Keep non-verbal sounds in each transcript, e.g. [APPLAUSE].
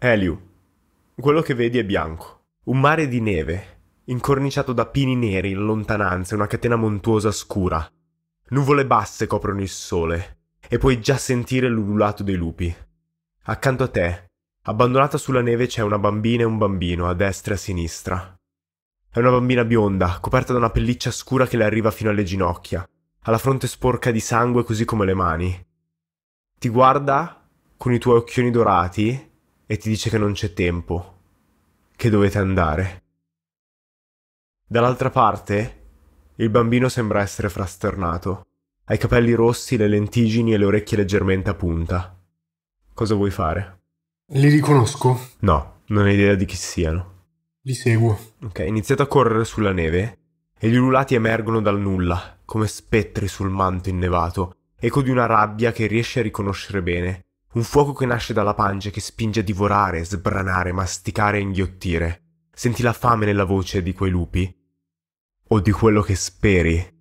Eliu. Quello che vedi è bianco. Un mare di neve, incorniciato da pini neri in lontananza e una catena montuosa scura. Nuvole basse coprono il sole e puoi già sentire l'ululato dei lupi. Accanto a te, abbandonata sulla neve, c'è una bambina e un bambino, a destra e a sinistra. È una bambina bionda, coperta da una pelliccia scura che le arriva fino alle ginocchia, ha la fronte sporca di sangue così come le mani. Ti guarda con i tuoi occhioni dorati e ti dice che non c'è tempo, che dovete andare. Dall'altra parte, il bambino sembra essere frastornato, Ha i capelli rossi, le lentigini e le orecchie leggermente a punta. Cosa vuoi fare? Li riconosco? No, non hai idea di chi siano. Li seguo. Ok, iniziate a correre sulla neve e gli ululati emergono dal nulla, come spettri sul manto innevato, eco di una rabbia che riesce a riconoscere bene, un fuoco che nasce dalla pancia che spinge a divorare, sbranare, masticare e inghiottire. Senti la fame nella voce di quei lupi. O di quello che speri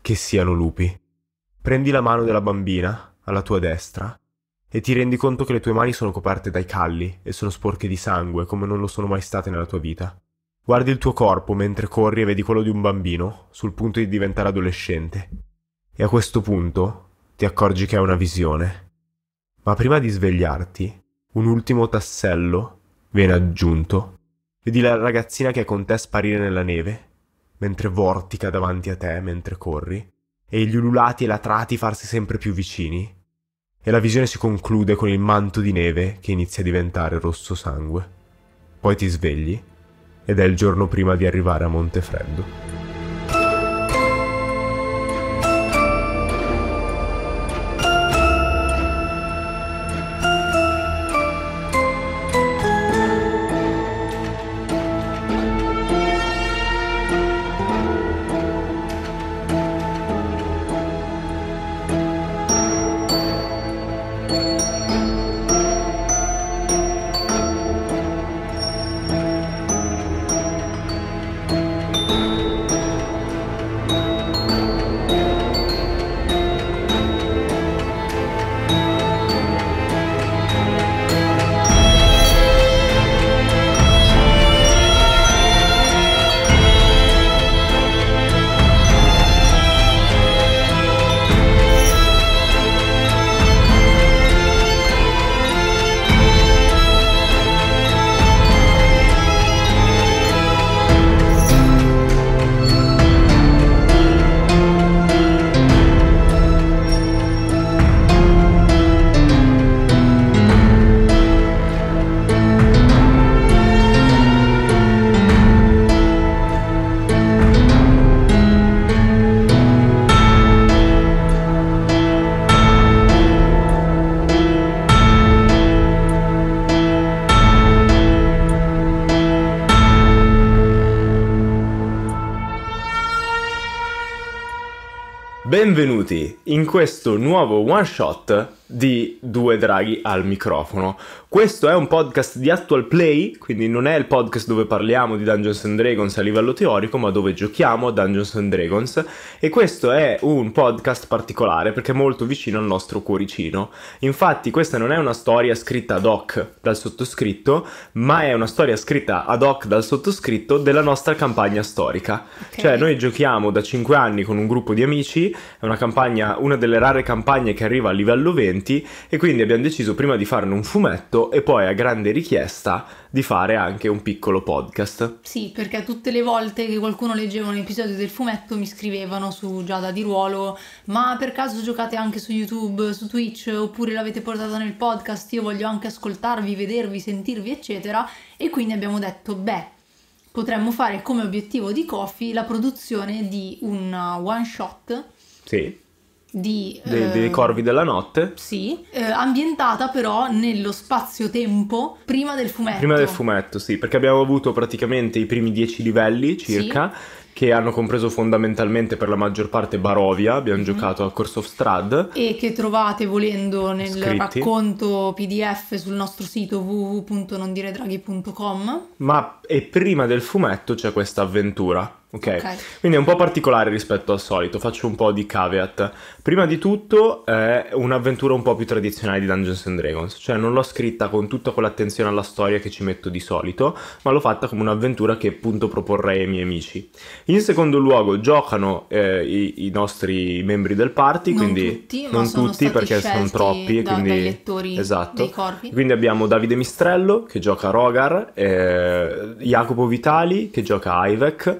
che siano lupi. Prendi la mano della bambina, alla tua destra, e ti rendi conto che le tue mani sono coperte dai calli e sono sporche di sangue come non lo sono mai state nella tua vita. Guardi il tuo corpo mentre corri e vedi quello di un bambino, sul punto di diventare adolescente. E a questo punto ti accorgi che è una visione. Ma prima di svegliarti, un ultimo tassello viene aggiunto. Vedi la ragazzina che è con te sparire nella neve, mentre vortica davanti a te mentre corri, e gli ululati e latrati farsi sempre più vicini. E la visione si conclude con il manto di neve che inizia a diventare rosso sangue. Poi ti svegli ed è il giorno prima di arrivare a Montefreddo. benvenuti in questo nuovo one shot di due draghi al microfono. Questo è un podcast di Actual Play, quindi non è il podcast dove parliamo di Dungeons and Dragons a livello teorico, ma dove giochiamo a Dungeons and Dragons e questo è un podcast particolare perché è molto vicino al nostro cuoricino. Infatti questa non è una storia scritta ad hoc dal sottoscritto, ma è una storia scritta ad hoc dal sottoscritto della nostra campagna storica. Okay. Cioè noi giochiamo da 5 anni con un gruppo di amici, è una campagna, una delle rare campagne che arriva a livello 20 e quindi abbiamo deciso prima di farne un fumetto e poi a grande richiesta di fare anche un piccolo podcast. Sì, perché tutte le volte che qualcuno leggeva un episodio del fumetto mi scrivevano su Giada di Ruolo, ma per caso giocate anche su YouTube, su Twitch, oppure l'avete portata nel podcast, io voglio anche ascoltarvi, vedervi, sentirvi, eccetera. E quindi abbiamo detto, beh, potremmo fare come obiettivo di Coffee la produzione di un uh, one shot. Sì di, dei, dei, ehm, corvi della notte. Sì, eh, ambientata però nello spazio-tempo prima del fumetto. Prima del fumetto, sì, perché abbiamo avuto praticamente i primi dieci livelli circa. Sì. Che hanno compreso fondamentalmente per la maggior parte Barovia, abbiamo mm-hmm. giocato a Corso of Strad. E che trovate volendo nel Scritti. racconto PDF sul nostro sito www.nondiredraghi.com. Ma e prima del fumetto c'è questa avventura Okay. ok? Quindi è un po' particolare rispetto al solito, faccio un po' di caveat. Prima di tutto è un'avventura un po' più tradizionale di Dungeons and Dragons, cioè non l'ho scritta con tutta quell'attenzione alla storia che ci metto di solito, ma l'ho fatta come un'avventura che appunto proporrei ai miei amici. In secondo luogo giocano eh, i, i, nostri membri del party, non quindi tutti, non tutti perché sono troppi da, quindi dai lettori esatto. Quindi abbiamo Davide Mistrello che gioca Rogar, eh, Jacopo Vitali che gioca Ivec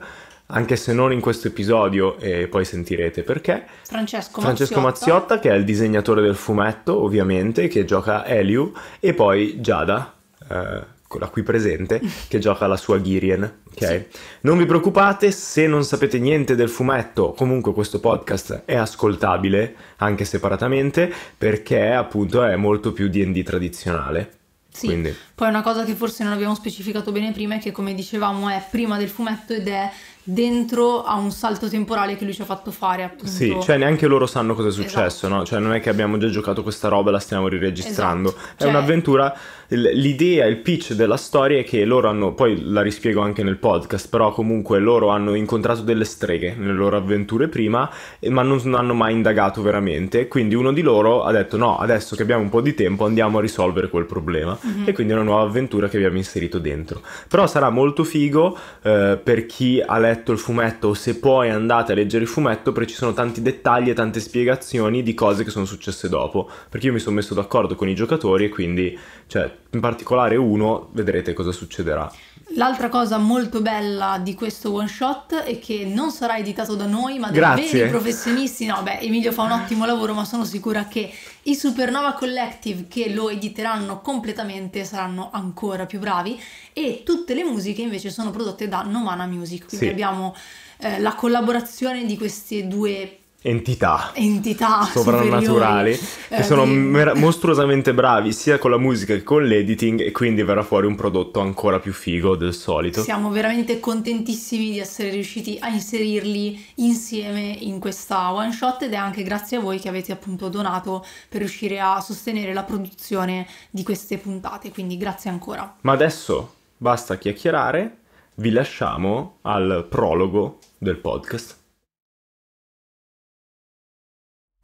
anche se non in questo episodio e poi sentirete perché. Francesco, Francesco Mazziotta. Mazziotta. che è il disegnatore del fumetto, ovviamente, che gioca Eliu, e poi Giada, eh, quella qui presente, [LAUGHS] che gioca la sua Girien. Okay? Sì. Non vi preoccupate se non sapete niente del fumetto, comunque questo podcast è ascoltabile anche separatamente perché appunto è molto più DD tradizionale. Sì, Quindi. poi una cosa che forse non abbiamo specificato bene prima è che come dicevamo è prima del fumetto ed è dentro a un salto temporale che lui ci ha fatto fare appunto. Sì, cioè neanche loro sanno cosa è successo, esatto. no? Cioè non è che abbiamo già giocato questa roba e la stiamo riregistrando. Esatto. È cioè, un'avventura l'idea, il pitch della storia è che loro hanno, poi la rispiego anche nel podcast, però comunque loro hanno incontrato delle streghe nelle loro avventure prima, ma non hanno mai indagato veramente, quindi uno di loro ha detto no, adesso che abbiamo un po' di tempo andiamo a risolvere quel problema mm-hmm. e quindi è una nuova avventura che abbiamo inserito dentro. Però sarà molto figo eh, per chi ha letto il fumetto o se poi andate a leggere il fumetto, perché ci sono tanti dettagli e tante spiegazioni di cose che sono successe dopo, perché io mi sono messo d'accordo con i giocatori e quindi cioè in particolare uno, vedrete cosa succederà. L'altra cosa molto bella di questo one shot è che non sarà editato da noi, ma da veri professionisti. No, beh, Emilio fa un ottimo lavoro, ma sono sicura che i Supernova Collective che lo editeranno completamente saranno ancora più bravi. E tutte le musiche invece sono prodotte da Novana Music. Quindi sì. abbiamo eh, la collaborazione di queste due entità, entità sovrannaturali superiori. che eh, sono mer- mostruosamente bravi sia con la musica che con l'editing e quindi verrà fuori un prodotto ancora più figo del solito. Siamo veramente contentissimi di essere riusciti a inserirli insieme in questa one shot ed è anche grazie a voi che avete appunto donato per riuscire a sostenere la produzione di queste puntate, quindi grazie ancora. Ma adesso basta chiacchierare, vi lasciamo al prologo del podcast.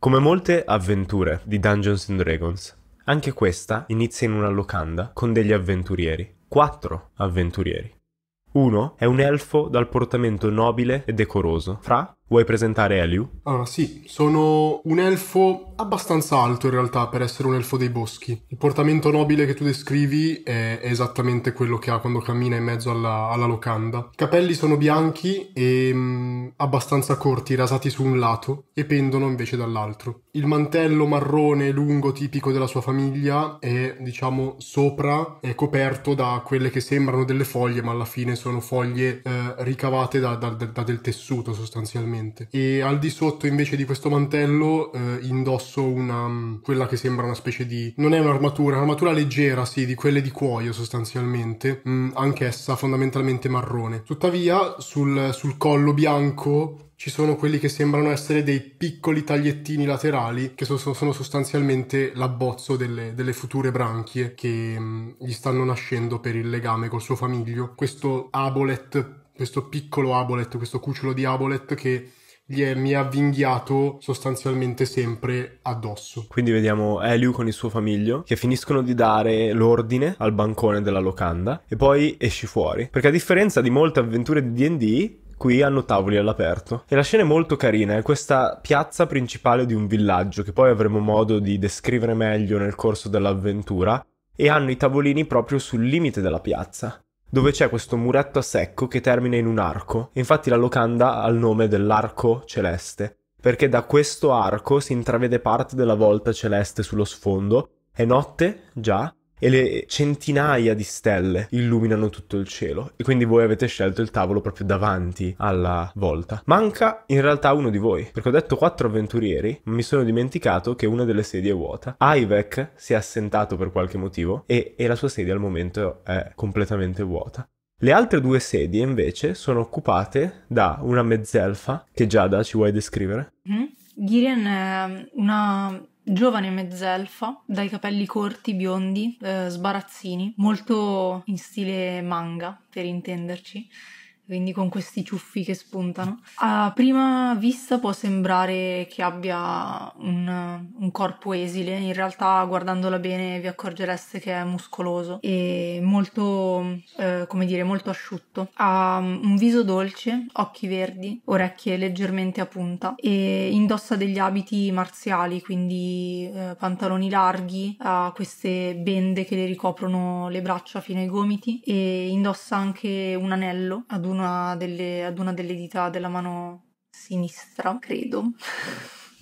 Come molte avventure di Dungeons and Dragons, anche questa inizia in una locanda con degli avventurieri. Quattro avventurieri. Uno è un elfo dal portamento nobile e decoroso, fra Vuoi presentare Eliu? Ah sì, sono un elfo abbastanza alto in realtà per essere un elfo dei boschi. Il portamento nobile che tu descrivi è esattamente quello che ha quando cammina in mezzo alla, alla locanda. I capelli sono bianchi e mh, mm, abbastanza corti, rasati su un lato e pendono invece dall'altro. Il mantello marrone lungo tipico della sua famiglia è diciamo sopra, è coperto da quelle che sembrano delle foglie ma alla fine sono foglie eh, ricavate da, da, da, da del tessuto sostanzialmente praticamente. E al di sotto invece di questo mantello eh, indosso una, mm, quella che sembra una specie di... non è un'armatura, un'armatura leggera, sì, di quelle di cuoio sostanzialmente, mm, anch'essa fondamentalmente marrone. Tuttavia sul, sul collo bianco ci sono quelli che sembrano essere dei piccoli tagliettini laterali che so, sono sostanzialmente l'abbozzo delle, delle future branchie che mh, mm, gli stanno nascendo per il legame col suo famiglio. Questo abolet questo piccolo Abolet, questo cucciolo di Abolet che gli è, mi ha avvinghiato sostanzialmente sempre addosso. Quindi vediamo Eliu con il suo famiglio che finiscono di dare l'ordine al bancone della locanda e poi esci fuori. Perché a differenza di molte avventure di DD, qui hanno tavoli all'aperto. E la scena è molto carina, è questa piazza principale di un villaggio che poi avremo modo di descrivere meglio nel corso dell'avventura e hanno i tavolini proprio sul limite della piazza dove c'è questo muretto a secco che termina in un arco. Infatti la locanda ha il nome dell'arco celeste, perché da questo arco si intravede parte della volta celeste sullo sfondo. È notte, già, e le centinaia di stelle illuminano tutto il cielo e quindi voi avete scelto il tavolo proprio davanti alla volta. Manca in realtà uno di voi, perché ho detto quattro avventurieri, ma mi sono dimenticato che una delle sedie è vuota. Ivek si è assentato per qualche motivo e, e la sua sedia al momento è completamente vuota. Le altre due sedie invece sono occupate da una mezzelfa che Giada ci vuoi descrivere? Mm? Girian è una giovane mezzelfa, dai capelli corti, biondi, eh, sbarazzini, molto in stile manga, per intenderci quindi con questi ciuffi che spuntano. A prima vista può sembrare che abbia un, un, corpo esile, in realtà guardandola bene vi accorgereste che è muscoloso e molto, eh, come dire, molto asciutto. Ha un viso dolce, occhi verdi, orecchie leggermente a punta e indossa degli abiti marziali, quindi eh, pantaloni larghi, ha queste bende che le ricoprono le braccia fino ai gomiti e indossa anche un anello ad un una delle, ad una delle dita della mano sinistra, credo.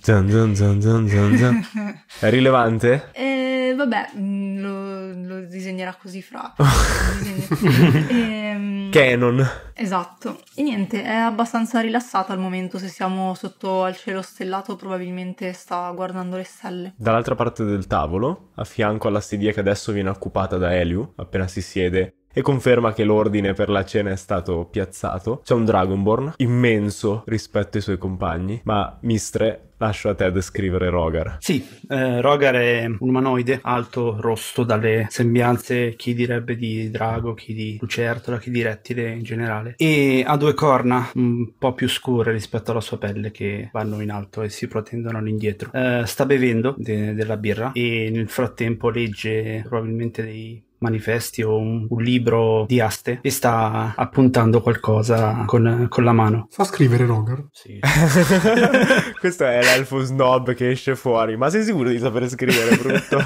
Zan, zan, zan, zan, zan. [LAUGHS] È rilevante? Eh, vabbè, mm, lo, lo, disegnerà così fra. [LAUGHS] e, ehm, Canon. Esatto. E niente, è abbastanza rilassata al momento. Se siamo sotto al cielo stellato, probabilmente sta guardando le stelle. Dall'altra parte del tavolo, a fianco alla sedia che adesso viene occupata da Eliu, appena si siede e conferma che l'ordine per la cena è stato piazzato. C'è un Dragonborn immenso rispetto ai suoi compagni, ma Mistre Lascio a te descrivere Rogar. Sì, eh, Rogar è un umanoide alto, rosso, dalle sembianze chi direbbe di drago, chi di lucertola, chi di rettile in generale. E ha due corna un po' più scure rispetto alla sua pelle che vanno in alto e si protendono all'indietro. Eh, sta bevendo de- della birra e nel frattempo legge probabilmente dei manifesti o un, un libro di aste e sta appuntando qualcosa con, con la mano. Fa scrivere Roger? Sì. [LAUGHS] [LAUGHS] Questo è l'elfo snob che esce fuori. Ma sei sicuro di sapere scrivere, brutto?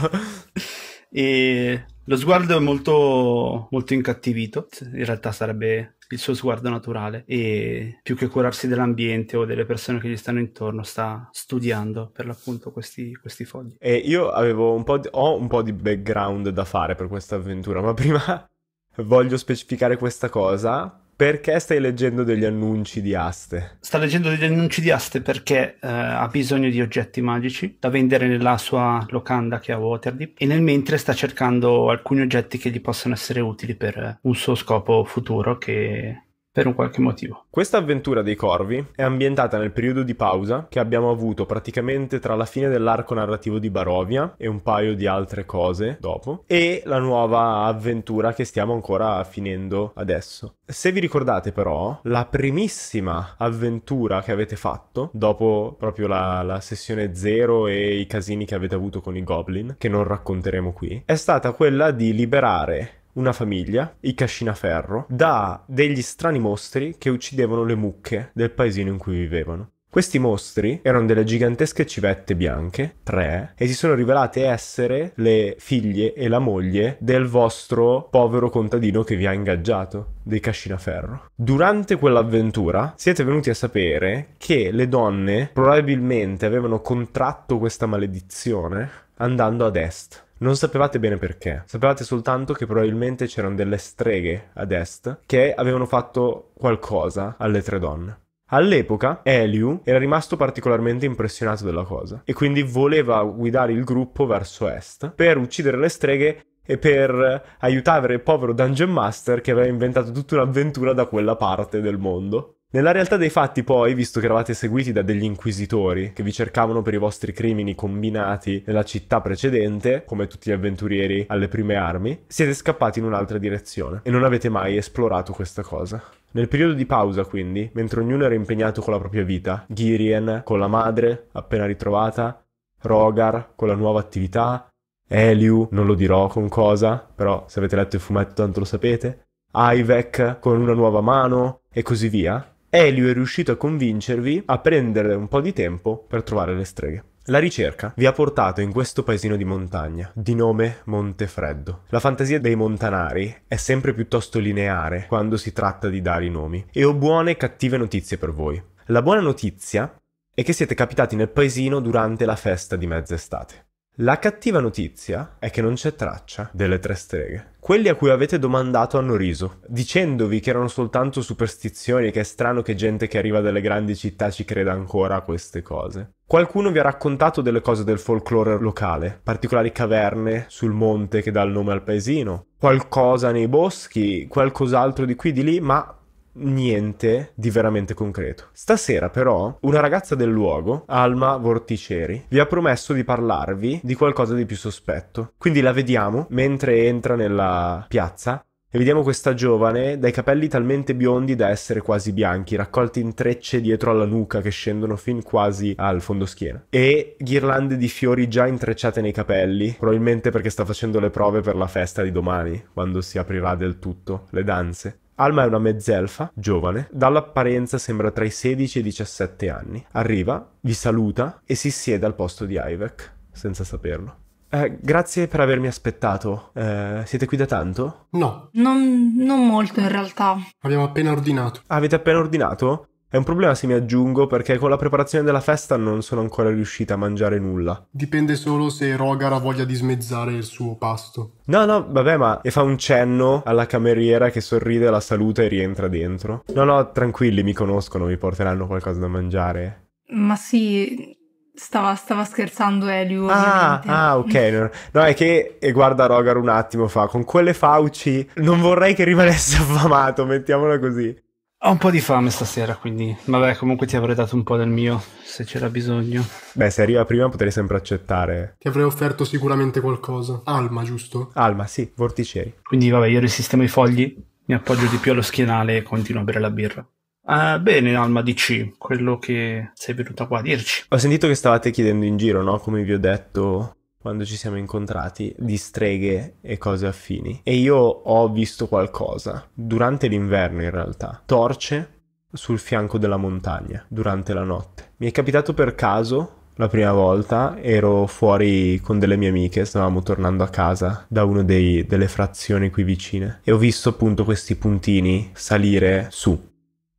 [LAUGHS] e lo sguardo è molto, molto incattivito, in realtà sarebbe il suo sguardo naturale e più che curarsi dell'ambiente o delle persone che gli stanno intorno sta studiando per l'appunto questi, questi fogli. E io avevo un po' di, ho un po' di background da fare per questa avventura, ma prima [LAUGHS] voglio specificare questa cosa perché stai leggendo degli annunci di aste? Sta leggendo degli annunci di aste perché eh, ha bisogno di oggetti magici da vendere nella sua locanda che ha a Waterdeep e nel mentre sta cercando alcuni oggetti che gli possono essere utili per eh, un suo scopo futuro che per un qualche motivo. Questa avventura dei corvi è ambientata nel periodo di pausa che abbiamo avuto praticamente tra la fine dell'arco narrativo di Barovia e un paio di altre cose dopo e la nuova avventura che stiamo ancora finendo adesso. Se vi ricordate però, la primissima avventura che avete fatto dopo proprio la, la sessione zero e i casini che avete avuto con i goblin, che non racconteremo qui, è stata quella di liberare una famiglia, i Cascinaferro, da degli strani mostri che uccidevano le mucche del paesino in cui vivevano. Questi mostri erano delle gigantesche civette bianche, tre, e si sono rivelate essere le figlie e la moglie del vostro povero contadino che vi ha ingaggiato, dei Cascinaferro. Durante quell'avventura siete venuti a sapere che le donne probabilmente avevano contratto questa maledizione andando ad est non sapevate bene perché, sapevate soltanto che probabilmente c'erano delle streghe ad est che avevano fatto qualcosa alle tre donne. All'epoca Eliu era rimasto particolarmente impressionato della cosa e quindi voleva guidare il gruppo verso est per uccidere le streghe e per aiutare il povero Dungeon Master che aveva inventato tutta un'avventura da quella parte del mondo. Nella realtà dei fatti poi, visto che eravate seguiti da degli inquisitori che vi cercavano per i vostri crimini combinati nella città precedente, come tutti gli avventurieri alle prime armi, siete scappati in un'altra direzione e non avete mai esplorato questa cosa. Nel periodo di pausa, quindi, mentre ognuno era impegnato con la propria vita, Girien con la madre, appena ritrovata, Rogar con la nuova attività, Eliu, non lo dirò con cosa, però se avete letto il fumetto tanto lo sapete, Ivec con una nuova mano e così via, Elio è riuscito a convincervi a prendere un po' di tempo per trovare le streghe. La ricerca vi ha portato in questo paesino di montagna, di nome Montefreddo. La fantasia dei montanari è sempre piuttosto lineare quando si tratta di dare i nomi, e ho buone e cattive notizie per voi. La buona notizia è che siete capitati nel paesino durante la festa di mezz'estate. La cattiva notizia è che non c'è traccia delle tre streghe. Quelli a cui avete domandato hanno riso, dicendovi che erano soltanto superstizioni, e che è strano che gente che arriva dalle grandi città ci creda ancora a queste cose. Qualcuno vi ha raccontato delle cose del folklore locale, particolari caverne sul monte che dà il nome al paesino, qualcosa nei boschi, qualcos'altro di qui di lì, ma niente di veramente concreto. Stasera però una ragazza del luogo, Alma Vorticeri, vi ha promesso di parlarvi di qualcosa di più sospetto. Quindi la vediamo mentre entra nella piazza e vediamo questa giovane dai capelli talmente biondi da essere quasi bianchi, raccolti in trecce dietro alla nuca che scendono fin quasi al fondoschiena. E ghirlande di fiori già intrecciate nei capelli, probabilmente perché sta facendo le prove per la festa di domani, quando si aprirà del tutto le danze. Alma è una mezzelfa, giovane, dall'apparenza sembra tra i 16 e i 17 anni. Arriva, vi saluta e si siede al posto di Ivek, senza saperlo. Eh, grazie per avermi aspettato. Eh, siete qui da tanto? No. Non, non molto in realtà. Abbiamo appena ordinato. Avete appena ordinato? È un problema se mi aggiungo perché con la preparazione della festa non sono ancora riuscita a mangiare nulla. Dipende solo se Rogar ha voglia di smezzare il suo pasto. No, no, vabbè, ma... E fa un cenno alla cameriera che sorride, alla salute e rientra dentro. No, no, tranquilli, mi conoscono, mi porteranno qualcosa da mangiare. Ma sì, Stava, stava, scherzando Elio. Ah, ah, ok. No, è che e guarda Rogar un attimo fa, con quelle fauci non vorrei che rimanesse [LAUGHS] affamato, mettiamola così. Ho un po' di fame stasera, quindi vabbè, comunque ti avrei dato un po' del mio se c'era bisogno. Beh, se arriva prima potrei sempre accettare. Ti avrei offerto sicuramente qualcosa. Alma, giusto? Alma, sì, vorticeri. Quindi vabbè, io risistemo i fogli, mi appoggio di più allo schienale e continuo a bere la birra. Uh, bene, Alma dici quello che sei venuta qua a dirci. Ho sentito che stavate chiedendo in giro, no? Come vi ho detto, quando ci siamo incontrati di streghe e cose affini. E io ho visto qualcosa, durante l'inverno in realtà, torce sul fianco della montagna, durante la notte. Mi è capitato per caso, la prima volta, ero fuori con delle mie amiche, stavamo tornando a casa da una delle frazioni qui vicine, e ho visto appunto questi puntini salire su,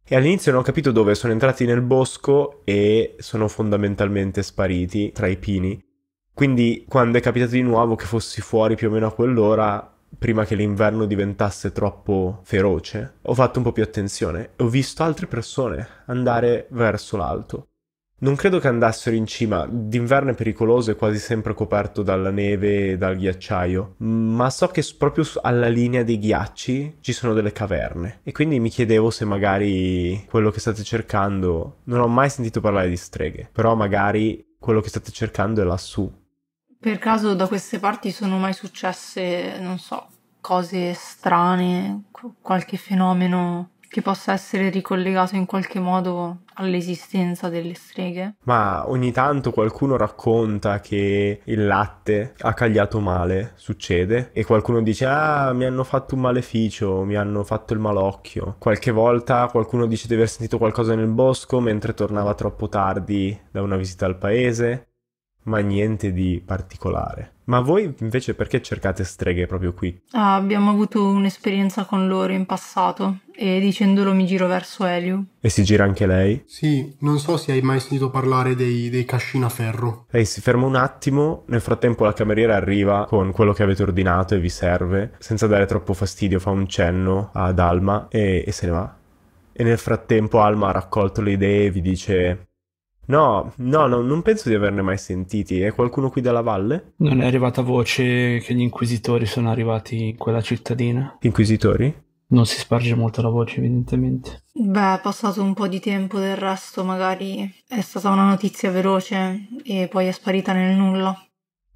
e all'inizio non ho capito dove, sono entrati nel bosco e sono fondamentalmente spariti tra i pini quindi quando è capitato di nuovo che fossi fuori più o meno a quell'ora, prima che l'inverno diventasse troppo feroce, ho fatto un po' più attenzione e ho visto altre persone andare verso l'alto. Non credo che andassero in cima, d'inverno è pericoloso, è quasi sempre coperto dalla neve e dal ghiacciaio, ma so che proprio alla linea dei ghiacci ci sono delle caverne e quindi mi chiedevo se magari quello che state cercando, non ho mai sentito parlare di streghe, però magari quello che state cercando è lassù, per caso da queste parti sono mai successe, non so, cose strane, qualche fenomeno che possa essere ricollegato in qualche modo all'esistenza delle streghe. Ma ogni tanto qualcuno racconta che il latte ha cagliato male, succede, e qualcuno dice ah mi hanno fatto un maleficio, mi hanno fatto il malocchio. Qualche volta qualcuno dice di aver sentito qualcosa nel bosco mentre tornava troppo tardi da una visita al paese ma niente di particolare. Ma voi invece perché cercate streghe proprio qui? Ah, abbiamo avuto un'esperienza con loro in passato e dicendolo mi giro verso Elio. E si gira anche lei? Sì, non so se hai mai sentito parlare dei, dei cascinaferro. Lei si ferma un attimo, nel frattempo la cameriera arriva con quello che avete ordinato e vi serve, senza dare troppo fastidio fa un cenno ad Alma e, e se ne va. E nel frattempo Alma ha raccolto le idee e vi dice No, no, no, non penso di averne mai sentiti. È qualcuno qui dalla valle? Non è arrivata voce che gli inquisitori sono arrivati in quella cittadina? Inquisitori? Non si sparge molto la voce, evidentemente. Beh, è passato un po' di tempo del resto, magari è stata una notizia veloce e poi è sparita nel nulla.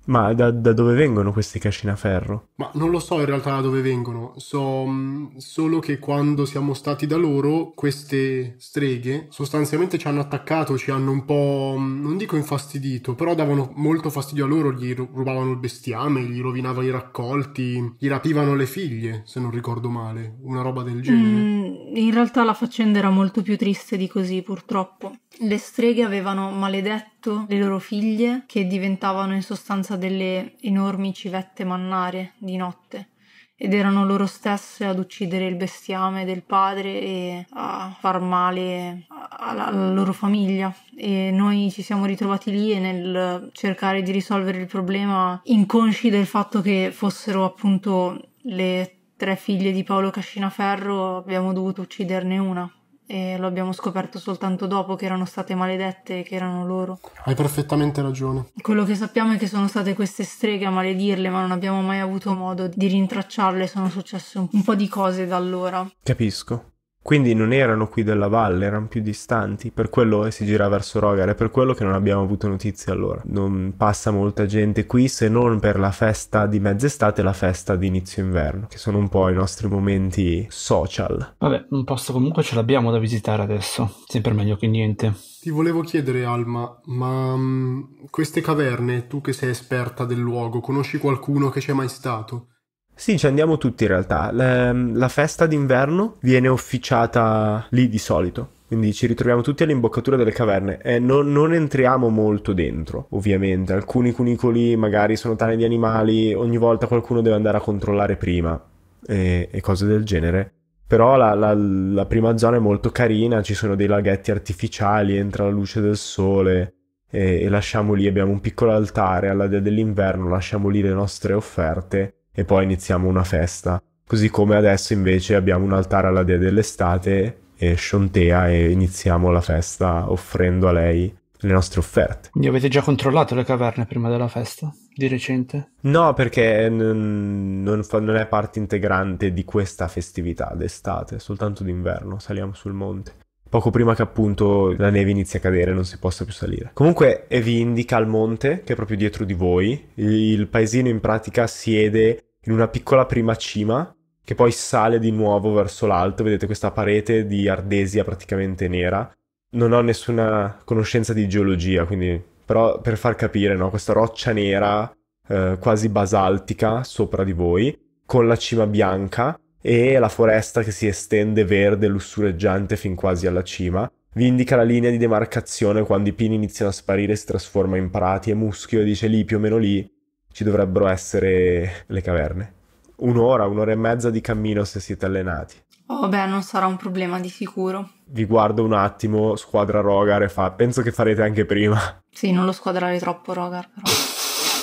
Ma da, da, dove vengono questi cascinaferro? Ma non lo so in realtà da dove vengono, so mm, solo che quando siamo stati da loro queste streghe sostanzialmente ci hanno attaccato, ci hanno un po', mm, non dico infastidito, però davano molto fastidio a loro, gli rubavano il bestiame, gli rovinavano i raccolti, gli rapivano le figlie, se non ricordo male, una roba del genere. Mm, in realtà la faccenda era molto più triste di così purtroppo. Le streghe avevano maledetto le loro figlie che diventavano in sostanza delle enormi civette mannare di notte ed erano loro stesse ad uccidere il bestiame del padre e a far male alla, loro famiglia e noi ci siamo ritrovati lì e nel cercare di risolvere il problema inconsci del fatto che fossero appunto le tre figlie di Paolo Cascinaferro abbiamo dovuto ucciderne una e lo abbiamo scoperto soltanto dopo che erano state maledette e che erano loro. Hai perfettamente ragione. Quello che sappiamo è che sono state queste streghe a maledirle, ma non abbiamo mai avuto modo di rintracciarle, sono successe un po' di cose da allora. Capisco. Quindi non erano qui della valle, erano più distanti, per quello si gira verso Rogar, è per quello che non abbiamo avuto notizie allora. Non passa molta gente qui se non per la festa di mezz'estate e la festa di inizio inverno, che sono un po' i nostri momenti social. Vabbè, un posto comunque ce l'abbiamo da visitare adesso, sempre meglio che niente. Ti volevo chiedere Alma, ma mm, queste caverne, tu che sei esperta del luogo, conosci qualcuno che c'è mai stato? Sì, ci andiamo tutti in realtà. La, mm, la festa d'inverno viene officiata lì di solito. Quindi ci ritroviamo tutti all'imboccatura delle caverne. e non, non, entriamo molto dentro, ovviamente. Alcuni cunicoli magari sono tane di animali, ogni volta qualcuno deve andare a controllare prima e, e cose del genere. Però la, la, la prima zona è molto carina, ci sono dei laghetti artificiali, entra la luce del sole e, lasciamo lì, abbiamo un piccolo altare alla dea dell'inverno, lasciamo lì le nostre offerte e poi iniziamo una festa. Così come adesso invece abbiamo un altare alla dea dell'estate e Shontea e iniziamo la festa offrendo a lei le nostre offerte. Quindi avete già controllato le caverne prima della festa? Di recente? No, perché n- non, fa- non, è parte integrante di questa festività d'estate, soltanto d'inverno, saliamo sul monte poco prima che appunto la neve inizi a cadere non si possa più salire. Comunque e vi indica il monte che è proprio dietro di voi, il paesino in pratica siede in una piccola prima cima che poi sale di nuovo verso l'alto, vedete questa parete di ardesia praticamente nera. Non ho nessuna conoscenza di geologia, quindi però per far capire, no? questa roccia nera eh, quasi basaltica sopra di voi, con la cima bianca e la foresta che si estende verde e lussureggiante fin quasi alla cima. Vi indica la linea di demarcazione quando i pini iniziano a sparire e si trasforma in prati e muschio e dice lì più o meno lì ci dovrebbero essere le caverne. Un'ora, un'ora e mezza di cammino se siete allenati. Oh beh, non sarà un problema di sicuro. Vi guardo un attimo, squadra Rogar e fa... Penso che farete anche prima. Sì, non lo squadrare troppo Rogar però.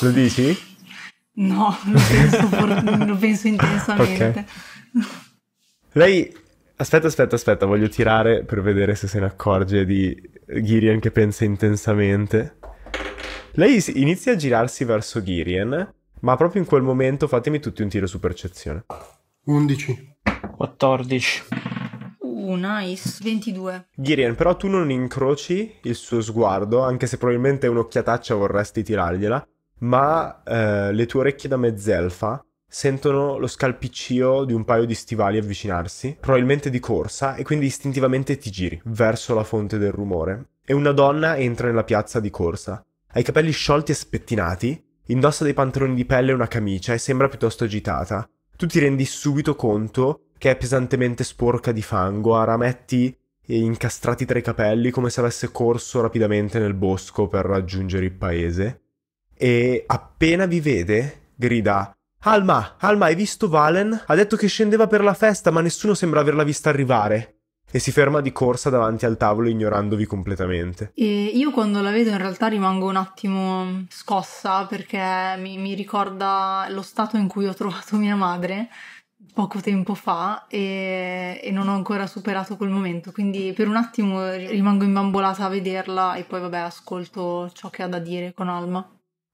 lo dici? No, lo penso, lo penso [LAUGHS] intensamente. Okay. [LAUGHS] Lei... Aspetta, aspetta, aspetta, voglio tirare per vedere se se ne accorge di Girian che pensa intensamente. Lei inizia a girarsi verso Girian, ma proprio in quel momento fatemi tutti un tiro su percezione. 11. 14. Uh, nice. 22. Girian, però tu non incroci il suo sguardo, anche se probabilmente un'occhiataccia vorresti tirargliela, ma eh, le tue orecchie da mezzelfa sentono lo scalpiccio di un paio di stivali avvicinarsi, probabilmente di corsa, e quindi istintivamente ti giri verso la fonte del rumore. E una donna entra nella piazza di corsa. Ha i capelli sciolti e spettinati, indossa dei pantaloni di pelle e una camicia e sembra piuttosto agitata. Tu ti rendi subito conto che è pesantemente sporca di fango, ha rametti incastrati tra i capelli come se avesse corso rapidamente nel bosco per raggiungere il paese. E appena vi vede, grida Alma, Alma, hai visto Valen? Ha detto che scendeva per la festa, ma nessuno sembra averla vista arrivare. E si ferma di corsa davanti al tavolo ignorandovi completamente. E io quando la vedo in realtà rimango un attimo scossa perché mi, mi ricorda lo stato in cui ho trovato mia madre poco tempo fa e, e, non ho ancora superato quel momento, quindi per un attimo rimango imbambolata a vederla e poi vabbè ascolto ciò che ha da dire con Alma.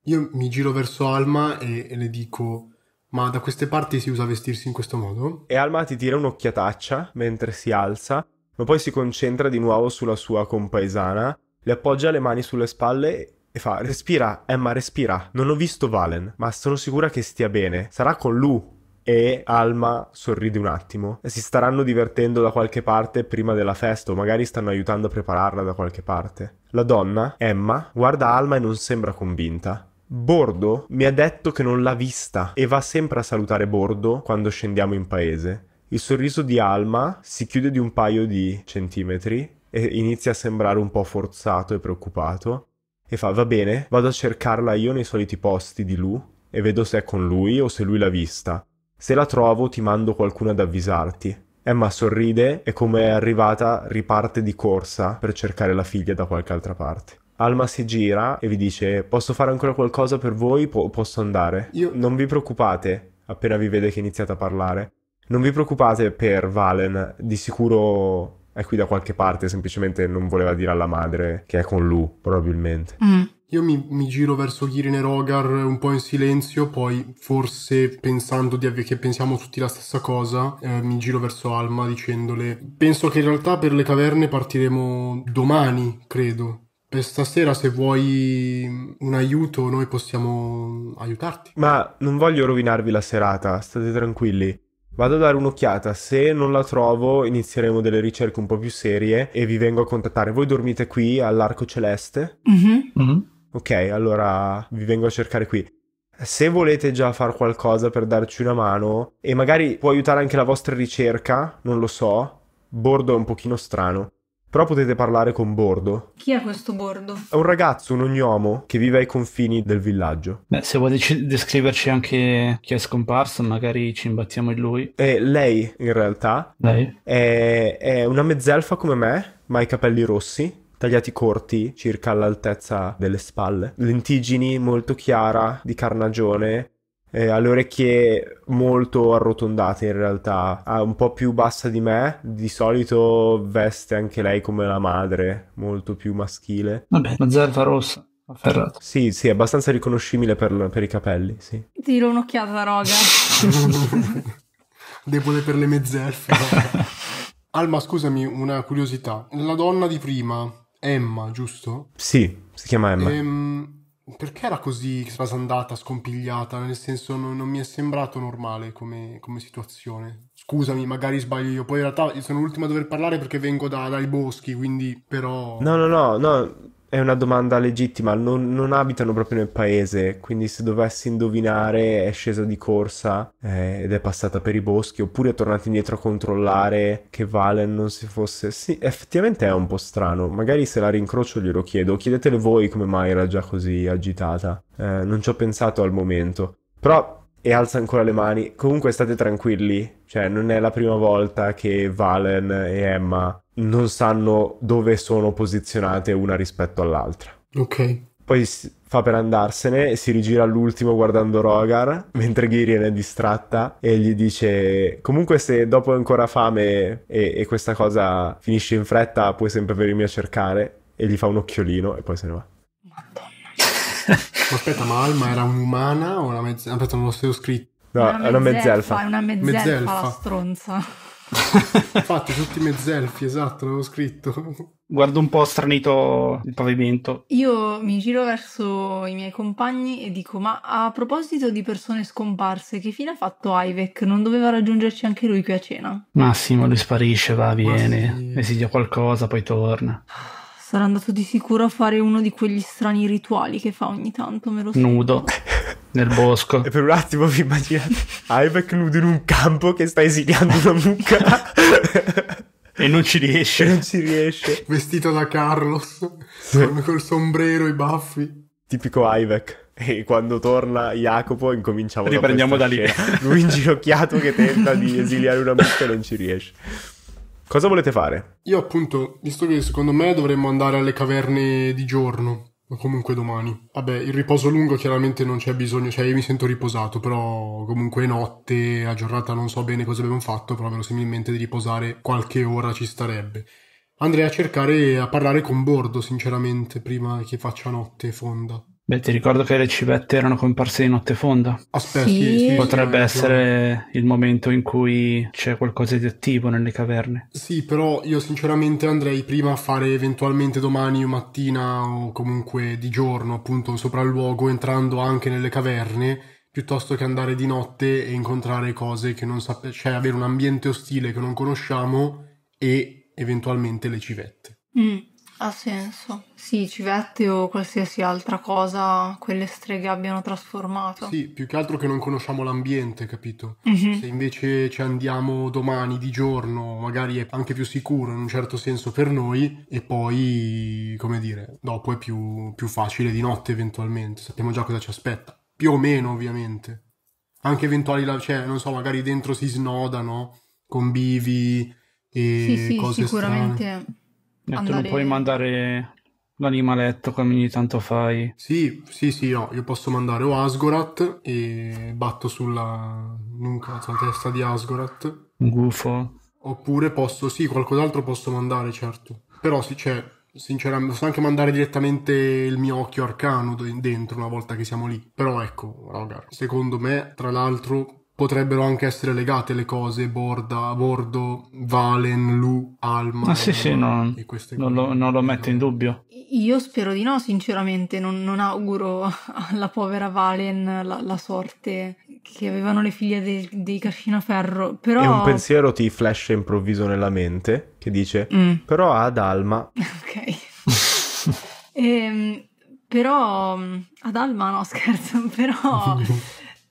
Io mi giro verso Alma e, e le dico ma da queste parti si usa vestirsi in questo modo? E Alma ti tira un'occhiataccia mentre si alza, ma poi si concentra di nuovo sulla sua compaesana, le appoggia le mani sulle spalle e fa respira Emma respira non ho visto Valen ma sono sicura che stia bene sarà con lui e Alma sorride un attimo. Si staranno divertendo da qualche parte prima della festa o magari stanno aiutando a prepararla da qualche parte. La donna, Emma, guarda Alma e non sembra convinta. Bordo mi ha detto che non l'ha vista e va sempre a salutare Bordo quando scendiamo in paese. Il sorriso di Alma si chiude di un paio di centimetri e inizia a sembrare un po' forzato e preoccupato e fa va bene, vado a cercarla io nei soliti posti di Lu e vedo se è con lui o se lui l'ha vista. Se la trovo ti mando qualcuno ad avvisarti. Emma sorride e come è arrivata riparte di corsa per cercare la figlia da qualche altra parte. Alma si gira e vi dice: Posso fare ancora qualcosa per voi? Po- posso andare? Io... Non vi preoccupate appena vi vede che iniziate a parlare. Non vi preoccupate per Valen, di sicuro è qui da qualche parte, semplicemente non voleva dire alla madre che è con lui, probabilmente. Mm. Io mi, mi, giro verso Kirin e Rogar un po' in silenzio, poi forse pensando di, che pensiamo tutti la stessa cosa, eh, mi giro verso Alma dicendole penso che in realtà per le caverne partiremo domani, credo per stasera se vuoi un aiuto noi possiamo aiutarti. Ma non voglio rovinarvi la serata, state tranquilli. Vado a dare un'occhiata, se non la trovo inizieremo delle ricerche un po' più serie e vi vengo a contattare. Voi dormite qui all'Arco Celeste? Mm-hmm. Mm-hmm. Ok, allora vi vengo a cercare qui. Se volete già fare qualcosa per darci una mano e magari può aiutare anche la vostra ricerca, non lo so, Bordo è un pochino strano. Però potete parlare con Bordo. Chi è questo Bordo? È un ragazzo, un ognomo, che vive ai confini del villaggio. Beh, se vuoi descriverci anche chi è scomparso, magari ci imbattiamo in lui. E lei, in realtà, lei? È, è una mezzelfa come me, ma ha i capelli rossi, tagliati corti circa all'altezza delle spalle, lentiggini molto chiara di carnagione eh, ha le orecchie molto arrotondate in realtà, ha un po' più bassa di me, di solito veste anche lei come la madre, molto più maschile. Vabbè, una zerva rossa. Afferrato. Sì, sì, è abbastanza riconoscibile per, per i capelli, sì. Tiro un'occhiata, roga. [LAUGHS] Debole per le mezzelfe. [LAUGHS] Alma, scusami, una curiosità. La donna di prima, Emma, giusto? Sì, si chiama Emma. Ehm, perché era così trasandata, scompigliata? Nel senso, non, non mi è sembrato normale come, come, situazione. Scusami, magari sbaglio io. Poi in realtà sono l'ultimo a dover parlare perché vengo da, dai boschi, quindi però... No, no, no, no è una domanda legittima, non, non, abitano proprio nel paese, quindi se dovessi indovinare è scesa di corsa eh, ed è passata per i boschi, oppure è tornata indietro a controllare che Valen non si fosse... Sì, effettivamente è un po' strano, magari se la rincrocio glielo chiedo, chiedetele voi come mai era già così agitata, eh, non ci ho pensato al momento, però... E alza ancora le mani. Comunque state tranquilli, cioè non è la prima volta che Valen e Emma non sanno dove sono posizionate una rispetto all'altra. Ok. Poi fa per andarsene, e si rigira all'ultimo guardando Rogar, mentre Ghirien è distratta e gli dice comunque se dopo hai ancora fame e, e questa cosa finisce in fretta puoi sempre venirmi a cercare e gli fa un occhiolino e poi se ne va. Ma aspetta, ma Alma era un'umana o una mezzelfa? Aspetta, non lo stesso scritto. No, è una mezzelfa. È una mezzelfa, mezzelfa. la stronza. [LAUGHS] Infatti, tutti mezzelfi, esatto, l'avevo scritto. Guardo un po' stranito il pavimento. Io mi giro verso i miei compagni e dico: Ma a proposito di persone scomparse, che fine ha fatto Ivec? Non doveva raggiungerci anche lui qui a cena? Massimo, lui sparisce, va, viene, sì. qualcosa, poi torna. Sarà andato di sicuro a fare uno di quegli strani rituali che fa ogni tanto, me lo so. Nudo. [LAUGHS] nel bosco. E per un attimo vi immaginate Ivek nudo in un campo che sta esiliando una mucca. e non ci riesce. E non ci riesce. Vestito da Carlos, con col sombrero e i baffi. Tipico Ivek. E quando torna Jacopo incominciamo Riprendiamo da, da lì. Lui inginocchiato che tenta di [LAUGHS] esiliare una mucca e non ci riesce. Cosa volete fare? Io appunto, visto che secondo me dovremmo andare alle caverne di giorno, o comunque domani. Vabbè, il riposo lungo chiaramente non c'è bisogno, cioè io mi sento riposato, però comunque notte, a giornata non so bene cosa abbiamo fatto, però verosimilmente di riposare qualche ora ci starebbe. Andrei a cercare a parlare con Bordo, sinceramente, prima che faccia notte fonda. Beh, ti ricordo che le civette erano comparse di notte fonda. Aspetta, ah, sì. potrebbe essere il momento in cui c'è qualcosa di attivo nelle caverne. Sì, però io sinceramente andrei prima a fare eventualmente domani mattina o comunque di giorno, appunto, un sopralluogo entrando anche nelle caverne piuttosto che andare di notte e incontrare cose che non sappiamo, cioè avere un ambiente ostile che non conosciamo e eventualmente le civette. Mm. Ha senso. Sì, civette o qualsiasi altra cosa quelle streghe abbiano trasformato. Sì, più che altro che non conosciamo l'ambiente, capito? Mm-hmm. Se invece ci andiamo domani di giorno, magari è anche più sicuro in un certo senso per noi e poi, come dire, dopo è più, più facile di notte eventualmente. Sappiamo già cosa ci aspetta. Più o meno, ovviamente. Anche eventuali, cioè, non so, magari dentro si snodano, convivi e sì, sì, cose sicuramente... strane andare... non puoi mandare l'animaletto come ogni tanto fai. Sì, sì, sì, no, io posso mandare o Asgorat e batto sulla nuca, sulla testa di Asgorat. Un gufo. Oppure posso, sì, qualcos'altro posso mandare, certo. Però sì, c'è, cioè, sinceramente, posso anche mandare direttamente il mio occhio arcano dentro una volta che siamo lì. Però ecco, Rogar, secondo me, tra l'altro, potrebbero anche essere legate le cose, Borda, Bordo, Valen, Lu, Alma. Ah sì, sì, no, non, lo, non, lo, metto in dubbio. Io spero di no, sinceramente, non, non auguro [LAUGHS] alla povera Valen la, la, sorte che avevano le figlie dei, dei Cascinaferro, però... E un pensiero ti flash improvviso nella mente che dice, mm. però ad Alma... [LAUGHS] ok. [LAUGHS] ehm, però... Mm, ad Alma no, scherzo, però...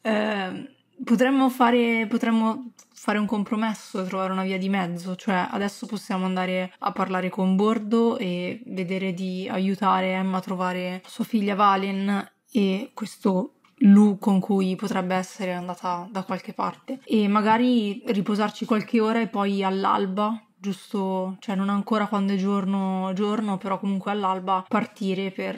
ehm, Potremmo fare, potremmo fare, un compromesso, trovare una via di mezzo, cioè adesso possiamo andare a parlare con Bordo e vedere di aiutare Emma a trovare sua figlia Valen e questo Lu con cui potrebbe essere andata da qualche parte e magari riposarci qualche ora e poi all'alba giusto, cioè non ancora quando è giorno, giorno però comunque all'alba partire per,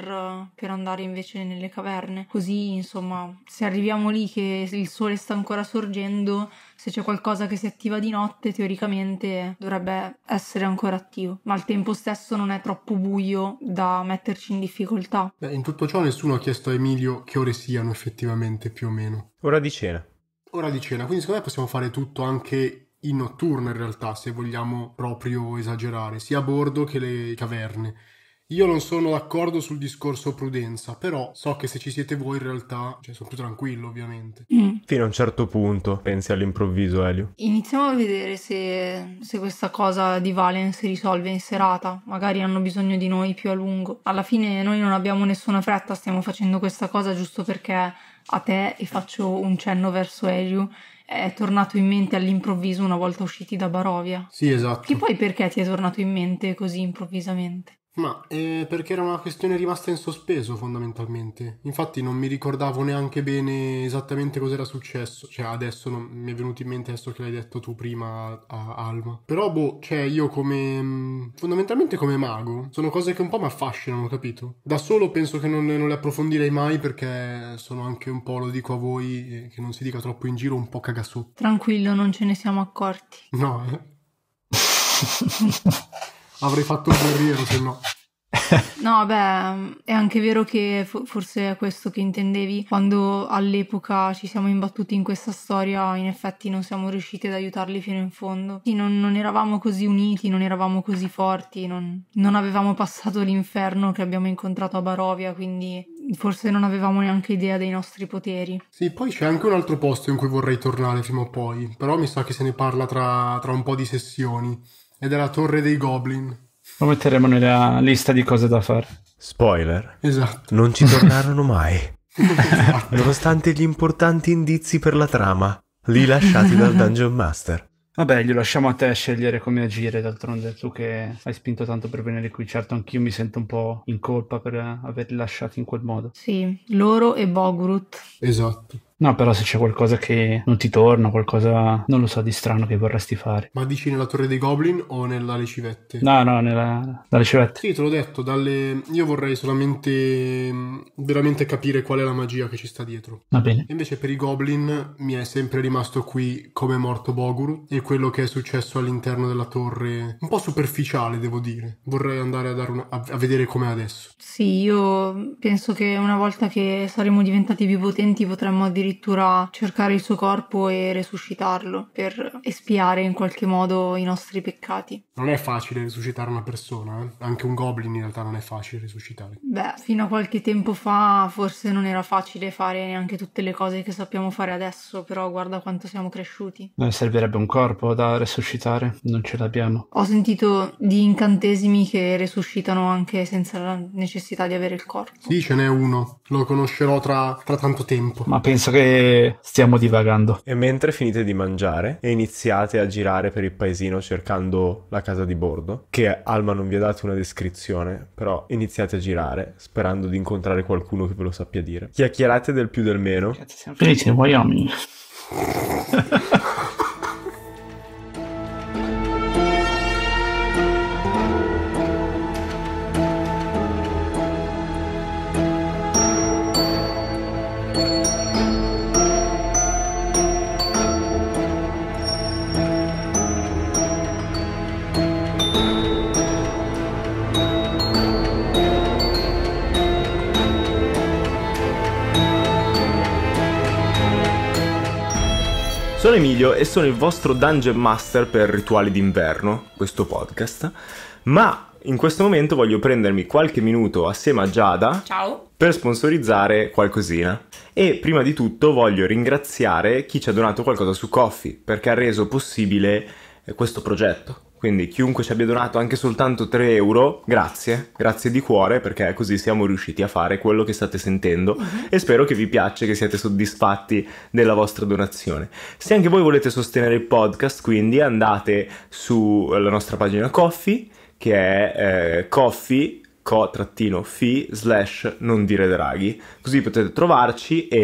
per, andare invece nelle caverne. Così, insomma, se arriviamo lì che il sole sta ancora sorgendo, se c'è qualcosa che si attiva di notte, teoricamente dovrebbe essere ancora attivo. Ma al tempo stesso non è troppo buio da metterci in difficoltà. Beh, in tutto ciò nessuno ha chiesto a Emilio che ore siano effettivamente più o meno. Ora di cena. Ora di cena, quindi secondo me possiamo fare tutto anche in notturna in realtà, se vogliamo proprio esagerare, sia a bordo che le caverne. Io non sono d'accordo sul discorso prudenza, però so che se ci siete voi in realtà cioè, sono più tranquillo, ovviamente. Mm. Fino a un certo punto, pensi all'improvviso, Elio. Iniziamo a vedere se, se questa cosa di Valen si risolve in serata. Magari hanno bisogno di noi più a lungo. Alla fine noi non abbiamo nessuna fretta, stiamo facendo questa cosa giusto perché a te e faccio un cenno verso Elio è tornato in mente all'improvviso una volta usciti da Barovia. Sì, esatto. Che poi perché ti è tornato in mente così improvvisamente? Ma eh, perché era una questione rimasta in sospeso fondamentalmente. Infatti non mi ricordavo neanche bene esattamente cos'era successo. Cioè adesso non, mi è venuto in mente adesso che l'hai detto tu prima a Alma. Però boh, cioè io come... Mm, fondamentalmente come mago. Sono cose che un po' mi affascinano, capito? Da solo penso che non, non le approfondirei mai perché sono anche un po', lo dico a voi, eh, che non si dica troppo in giro, un po' cagasso. Tranquillo, non ce ne siamo accorti. No, eh. [LAUGHS] avrei fatto un guerriero se no. [LAUGHS] No, beh, è anche vero che forse è questo che intendevi. Quando all'epoca ci siamo imbattuti in questa storia, in effetti non siamo riusciti ad aiutarli fino in fondo. Sì, non, non eravamo così uniti, non eravamo così forti, non, non avevamo passato l'inferno che abbiamo incontrato a Barovia, quindi forse non avevamo neanche idea dei nostri poteri. Sì, poi c'è anche un altro posto in cui vorrei tornare prima o poi, però mi sa che se ne parla tra, tra un po' di sessioni è della torre dei goblin. Lo metteremo nella lista di cose da fare. Spoiler. Esatto. Non ci tornarono mai. [LAUGHS] esatto. Nonostante gli importanti indizi per la trama, li lasciati dal Dungeon Master. Vabbè, glielo lasciamo a te scegliere come agire, d'altronde tu che hai spinto tanto per venire qui, certo anch'io mi sento un po' in colpa per averli lasciati in quel modo. Sì, loro e Bogurut. Esatto. No, però se c'è qualcosa che non ti torna, qualcosa, non lo so, di strano che vorresti fare. Ma dici nella Torre dei Goblin o nelle Civette? No, no, nella, dalle civette. Sì, te l'ho detto, dalle... io vorrei solamente veramente capire qual è la magia che ci sta dietro. Va bene. invece per i Goblin mi è sempre rimasto qui come morto Boguru e quello che è successo all'interno della torre, un po' superficiale devo dire. Vorrei andare a, una... a vedere com'è adesso. Sì, io penso che una volta che saremo diventati più potenti potremmo addirittura addirittura cercare il suo corpo e resuscitarlo per espiare in qualche modo i nostri peccati. Non è facile resuscitare una persona, eh? anche un goblin in realtà non è facile resuscitare. Beh, fino a qualche tempo fa forse non era facile fare neanche tutte le cose che sappiamo fare adesso, però guarda quanto siamo cresciuti. Noi servirebbe un corpo da resuscitare, non ce l'abbiamo. Ho sentito di incantesimi che resuscitano anche senza la necessità di avere il corpo. Sì, ce n'è uno, lo conoscerò tra, tra tanto tempo. Ma penso che mentre stiamo divagando. E mentre finite di mangiare e iniziate a girare per il paesino cercando la casa di bordo, che Alma non vi ha dato una descrizione, però iniziate a girare sperando di incontrare qualcuno che ve lo sappia dire. Chiacchierate del più del meno. Cazzo, siamo in Wyoming. Emilio e sono il vostro Dungeon Master per Rituali d'inverno, questo podcast, ma in questo momento voglio prendermi qualche minuto assieme a Giada Ciao. per sponsorizzare qualcosina. E prima di tutto voglio ringraziare chi ci ha donato qualcosa su Coffee perché ha reso possibile eh, questo progetto. Quindi chiunque ci abbia donato anche soltanto 3 euro, grazie, grazie di cuore perché così siamo riusciti a fare quello che state sentendo mhm. e spero che vi piaccia, che siate soddisfatti della vostra donazione. Se anche voi volete sostenere il podcast, quindi andate sulla nostra pagina Coffee che è eh, coffee co-fi slash non dire draghi così potete trovarci e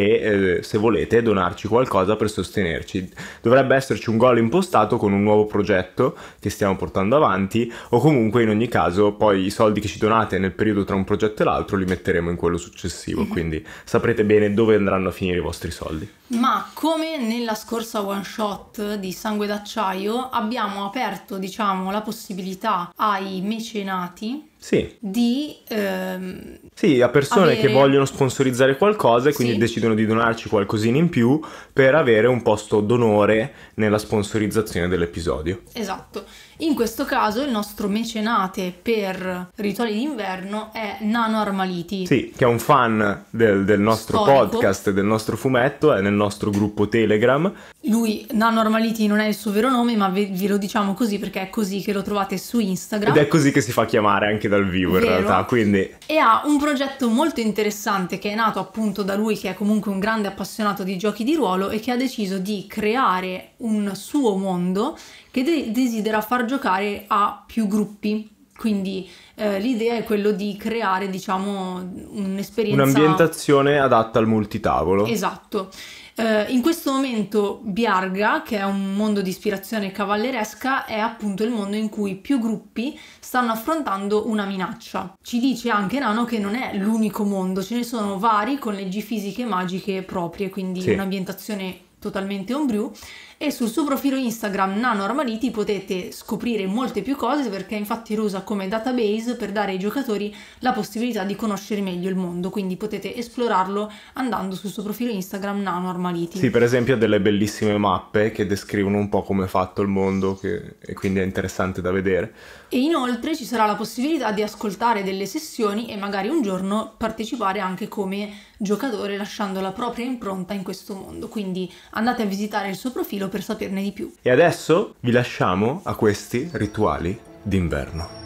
eh, se volete donarci qualcosa per sostenerci dovrebbe esserci un gol impostato con un nuovo progetto che stiamo portando avanti o comunque in ogni caso poi i soldi che ci donate nel periodo tra un progetto e l'altro li metteremo in quello successivo mhm. quindi saprete bene dove andranno a finire i vostri soldi ma come nella scorsa one shot di Sangue d'acciaio abbiamo aperto diciamo la possibilità ai mecenati sì. di ehm, sì, a persone avere... che vogliono sponsorizzare qualcosa e quindi sì. decidono di donarci qualcosina in più per avere un posto d'onore nella sponsorizzazione dell'episodio. Esatto. In questo caso il nostro mecenate per rituali d'inverno è Nano Armaliti. Sì, che è un fan del, del nostro Storico. podcast, del nostro fumetto, è nel nostro gruppo Telegram. Lui, Nano Armaliti, non è il suo vero nome, ma ve, ve, lo diciamo così perché è così che lo trovate su Instagram. Ed è così che si fa chiamare anche dal vivo vero. in realtà, quindi... E ha un progetto molto interessante che è nato appunto da lui, che è comunque un grande appassionato di giochi di ruolo e che ha deciso di creare un suo mondo che de- desidera far giocare a più gruppi. Quindi eh, l'idea è quello di creare, diciamo, un'esperienza... Un'ambientazione adatta al multitavolo. Esatto. Eh, in questo momento Biarga, che è un mondo di ispirazione cavalleresca, è appunto il mondo in cui più gruppi stanno affrontando una minaccia. Ci dice anche Nano che non è l'unico mondo, ce ne sono vari con leggi fisiche e magiche proprie, quindi sì. un'ambientazione totalmente ombrew, e sul suo profilo Instagram Nano Armaliti potete scoprire molte più cose perché infatti lo usa come database per dare ai giocatori la possibilità di conoscere meglio il mondo, quindi potete esplorarlo andando sul suo profilo Instagram Nano Armaliti. Sì, per esempio ha delle bellissime mappe che descrivono un po' come è fatto il mondo che... e quindi è interessante da vedere. E inoltre ci sarà la possibilità di ascoltare delle sessioni e magari un giorno partecipare anche come giocatore lasciando la propria impronta in questo mondo, quindi andate a visitare il suo profilo seguitelo per saperne di più. E adesso vi lasciamo a questi rituali d'inverno.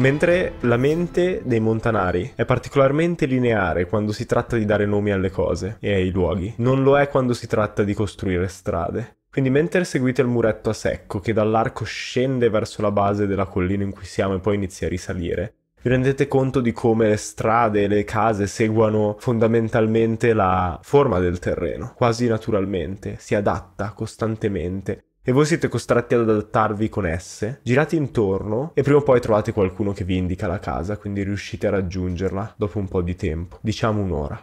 Mentre la mente dei Montanari è particolarmente lineare quando si tratta di dare nomi alle cose e ai luoghi, non lo è quando si tratta di costruire strade. Quindi mentre seguite il muretto a secco che dall'arco scende verso la base della collina in cui siamo e poi inizia a risalire, vi rendete conto di come le strade e le case seguano fondamentalmente la forma del terreno, quasi naturalmente, si adatta costantemente e voi siete costretti ad adattarvi con esse. Girate intorno e prima o poi trovate qualcuno che vi indica la casa, quindi riuscite a raggiungerla dopo un po' di tempo, diciamo un'ora.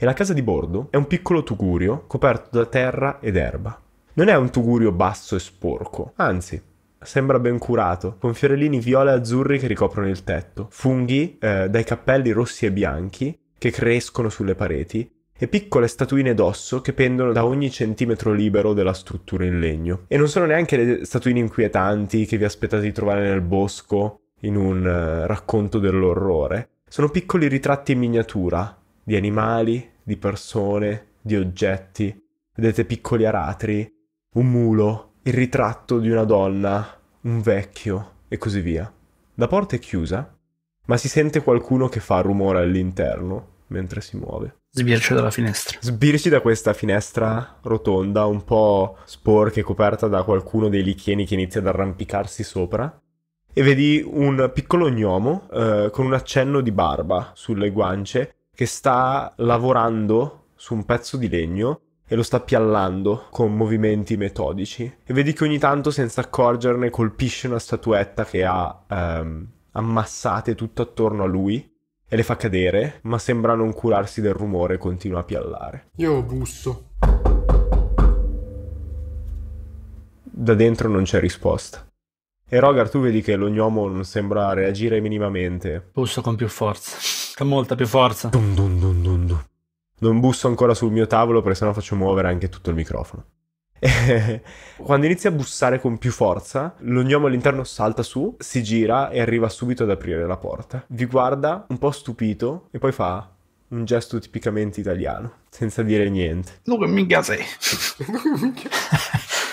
E la casa di bordo è un piccolo tugurio coperto da terra ed erba. Non è un tugurio basso e sporco, anzi, sembra ben curato, con fiorellini viola e azzurri che ricoprono il tetto, funghi eh, dai cappelli rossi e bianchi che crescono sulle pareti e piccole statuine d'osso che pendono da ogni centimetro libero della struttura in legno. E non sono neanche le statuine inquietanti che vi aspettate di trovare nel bosco in un uh, racconto dell'orrore. Sono piccoli ritratti in miniatura di animali, di persone, di oggetti. Vedete piccoli aratri, un mulo, il ritratto di una donna, un vecchio e così via. La porta è chiusa, ma si sente qualcuno che fa rumore all'interno mentre si muove. Sbirci dalla finestra. Sbirci da questa finestra rotonda, un po' sporca e coperta da qualcuno dei licheni che inizia ad arrampicarsi sopra. E vedi un piccolo gnomo eh, con un accenno di barba sulle guance che sta lavorando su un pezzo di legno e lo sta piallando con movimenti metodici. E vedi che ogni tanto, senza accorgerne, colpisce una statuetta che ha ehm, ammassate tutto attorno a lui e le fa cadere, ma sembra non curarsi del rumore e continua a piallare. Io busso. Da dentro non c'è risposta. E Rogar, tu vedi che lo gnomo non sembra reagire minimamente. Busso con più forza. [LAUGHS] Con molta più forza. Dun dun dun non busso ancora sul mio tavolo perché sennò faccio muovere anche tutto il microfono. Eh, [LAUGHS] quando inizia a bussare con più forza, lo gnomo all'interno salta su, si gira e arriva subito ad aprire la porta. Vi guarda un po' stupito e poi fa un gesto tipicamente italiano, senza dire niente. Tu che minchia sei? [LAUGHS]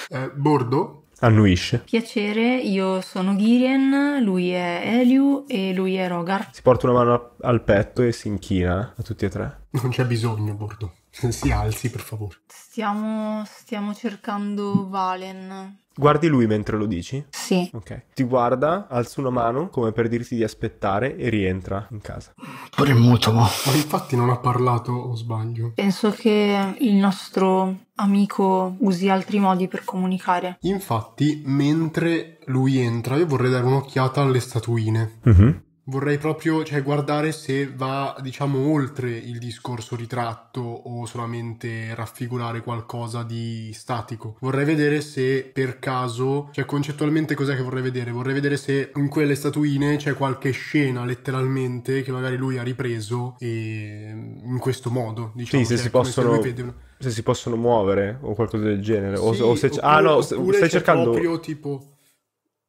Eh, bordo? Annuisce. Piacere, io sono Girien, lui è Eliu e lui è Rogar. Si porta una mano al petto e si inchina a tutti e tre. Non c'è bisogno, Bordo. [LAUGHS] si alzi, per favore. Stiamo, stiamo cercando Valen. Guardi lui mentre lo dici? Sì. Ok. Ti guarda, alza una mano come per dirti di aspettare e rientra in casa. Pure muto. Ma infatti non ha parlato o sbaglio? Penso che il nostro amico usi altri modi per comunicare. Infatti, mentre lui entra, io vorrei dare un'occhiata alle statuine. Mhm vorrei proprio cioè, guardare se va, diciamo, oltre il discorso ritratto o solamente raffigurare qualcosa di statico. Vorrei vedere se per caso, cioè concettualmente cos'è che vorrei vedere? Vorrei vedere se in quelle statuine c'è qualche scena letteralmente che magari lui ha ripreso e mm, in questo modo, diciamo, sì, se cioè, si possono se si possono muovere o qualcosa del genere sì, o, o se ah, oppure, ah no, stai cercando proprio tipo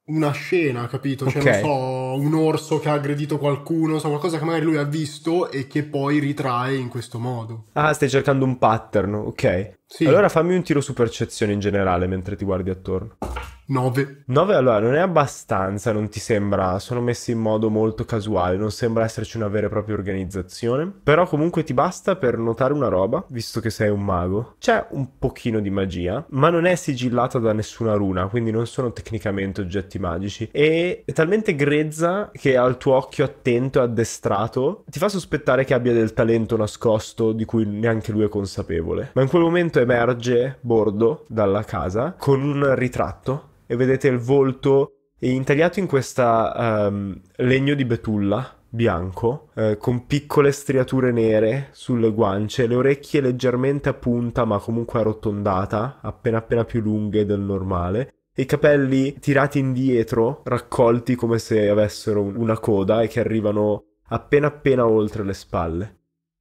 una scena, capito? Cioè, okay. non so, un orso che ha aggredito qualcuno, so, qualcosa che magari lui ha visto e che poi ritrae in questo modo. Ah, stai cercando un pattern, ok. Sì. Allora fammi un tiro su percezione in generale mentre ti guardi attorno. 9. 9 allora non è abbastanza, non ti sembra, sono messi in modo molto casuale, non sembra esserci una vera e propria organizzazione, però comunque ti basta per notare una roba, visto che sei un mago. C'è un pochino di magia, ma non è sigillata da nessuna runa, quindi non sono tecnicamente oggetti magici e è talmente grezza che al tuo occhio attento e addestrato ti fa sospettare che abbia del talento nascosto di cui neanche lui è consapevole. Ma in quel momento momento emerge Bordo dalla casa con un ritratto e vedete il volto intagliato in questa um, legno di betulla bianco eh, con piccole striature nere sulle guance, le orecchie leggermente a punta ma comunque arrotondata, appena appena più lunghe del normale, i capelli tirati indietro, raccolti come se avessero una coda e che arrivano appena appena oltre le spalle.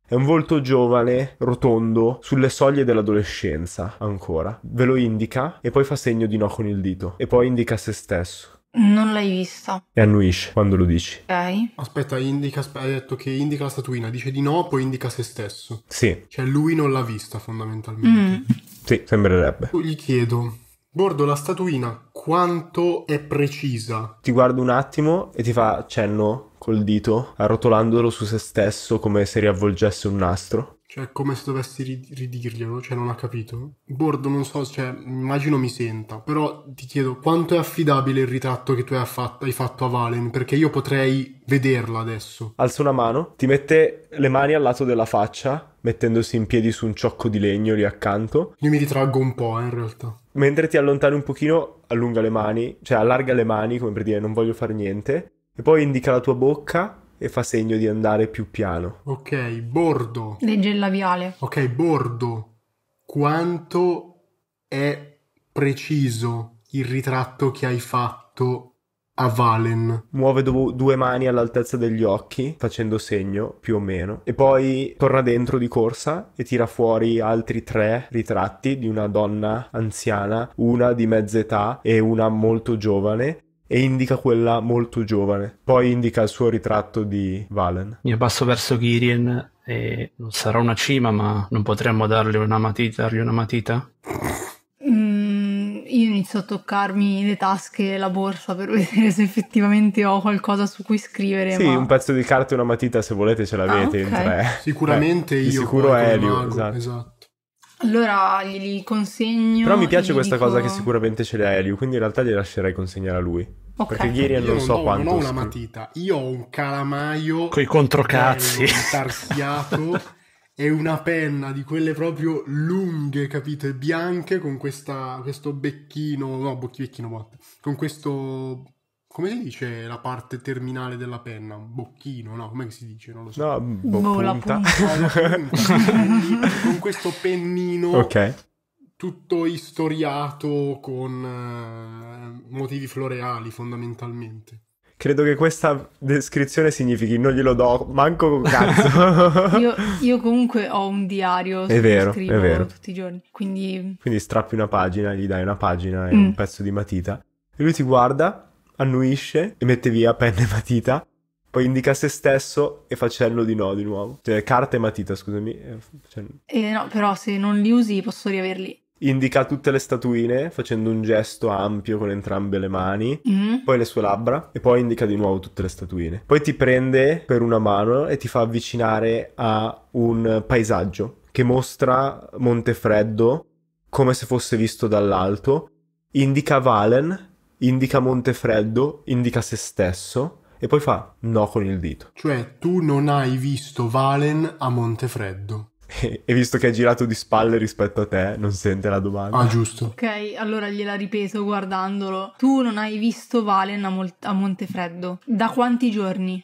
È un volto giovane, rotondo, sulle soglie dell'adolescenza ancora. Ve lo indica e poi fa segno di no con il dito. E poi indica se stesso. Non l'hai vista. E annuisce quando lo dici. Ok. Aspetta, indica, aspe- hai detto che indica la statuina, dice di no, poi indica se stesso. Sì. Cioè lui non l'ha vista fondamentalmente. Mm. Sì, sembrerebbe. Gli chiedo, Bordo, la statuina quanto è precisa? Ti guarda un attimo e ti fa cenno col dito, arrotolandolo su se stesso come se riavvolgesse un nastro. Cioè, come se dovessi ridirglielo, cioè non ha capito. Bordo, non so, cioè, immagino mi senta. Però ti chiedo, quanto è affidabile il ritratto che tu hai fatto, hai fatto a Valen? Perché io potrei vederla adesso. Alza una mano, ti mette le mani al lato della faccia, mettendosi in piedi su un ciocco di legno lì accanto. Io mi ritraggo un po', eh, in realtà. Mentre ti allontani un pochino, allunga le mani, cioè allarga le mani, come per dire non voglio fare niente. E poi indica la tua bocca e fa segno di andare più piano. Ok, bordo. Legge il labiale. Ok, bordo. Quanto è preciso il ritratto che hai fatto a Valen. Muove do- due mani all'altezza degli occhi, facendo segno più o meno, e poi torna dentro di corsa e tira fuori altri tre ritratti di una donna anziana, una di mezza età e una molto giovane, e indica quella molto giovane. Poi indica il suo ritratto di Valen. Mi abbasso verso Girien e non sarà una cima, ma non potremmo dargli una matita? Dargli una matita? Mm, io inizio a toccarmi le tasche e la borsa per vedere se effettivamente ho qualcosa su cui scrivere. Sì, ma... un pezzo di carta e una matita se volete ce l'avete ah, okay. in tre. Sicuramente Beh, io. Di sicuro Elio. esatto. esatto. Allora glieli consegno. Però mi piace questa dico... cosa che sicuramente ce l'ha a quindi in realtà li lascerei consegnare a lui. Okay. Perché ieri non, non so ho, quanto. Non ho una matita, io ho un calamaio. Coi controcazzi. Tarsiato [LAUGHS] e una penna di quelle proprio lunghe, capite? Bianche con questa, questo becchino. No, becchino morto. Boh, con questo come si dice la parte terminale della penna? Bocchino, no? Come si dice? Non lo so. No, mm. bo- punta. Boh, la punta. [LAUGHS] con questo pennino okay. tutto istoriato con eh, motivi floreali fondamentalmente. Credo che questa descrizione significhi non glielo do manco con cazzo. [LAUGHS] io, [LAUGHS] io, comunque ho un diario è vero, scrivo è vero. tutti i giorni. Quindi... quindi strappi una pagina, gli dai una pagina e mm. un pezzo di matita. E lui ti guarda annuisce e mette via penna e matita. Poi indica se stesso e facendo di no di nuovo. Cioè, carta e matita, scusami. Eh, eh, no, però se non li usi posso riaverli. Indica tutte le statuine facendo un gesto ampio con entrambe le mani, mm. poi le sue labbra e poi indica di nuovo tutte le statuine. Poi ti prende per una mano e ti fa avvicinare a un paesaggio che mostra Montefreddo come se fosse visto dall'alto. Indica Valen indica Montefreddo, indica se stesso e poi fa no con il dito. Cioè, tu non hai visto Valen a Montefreddo. E visto che è girato di spalle rispetto a te, non sente la domanda. Ah, giusto. Ok, allora gliela ripeto guardandolo. Tu non hai visto Valen a, Mol- a Montefreddo. Da quanti giorni?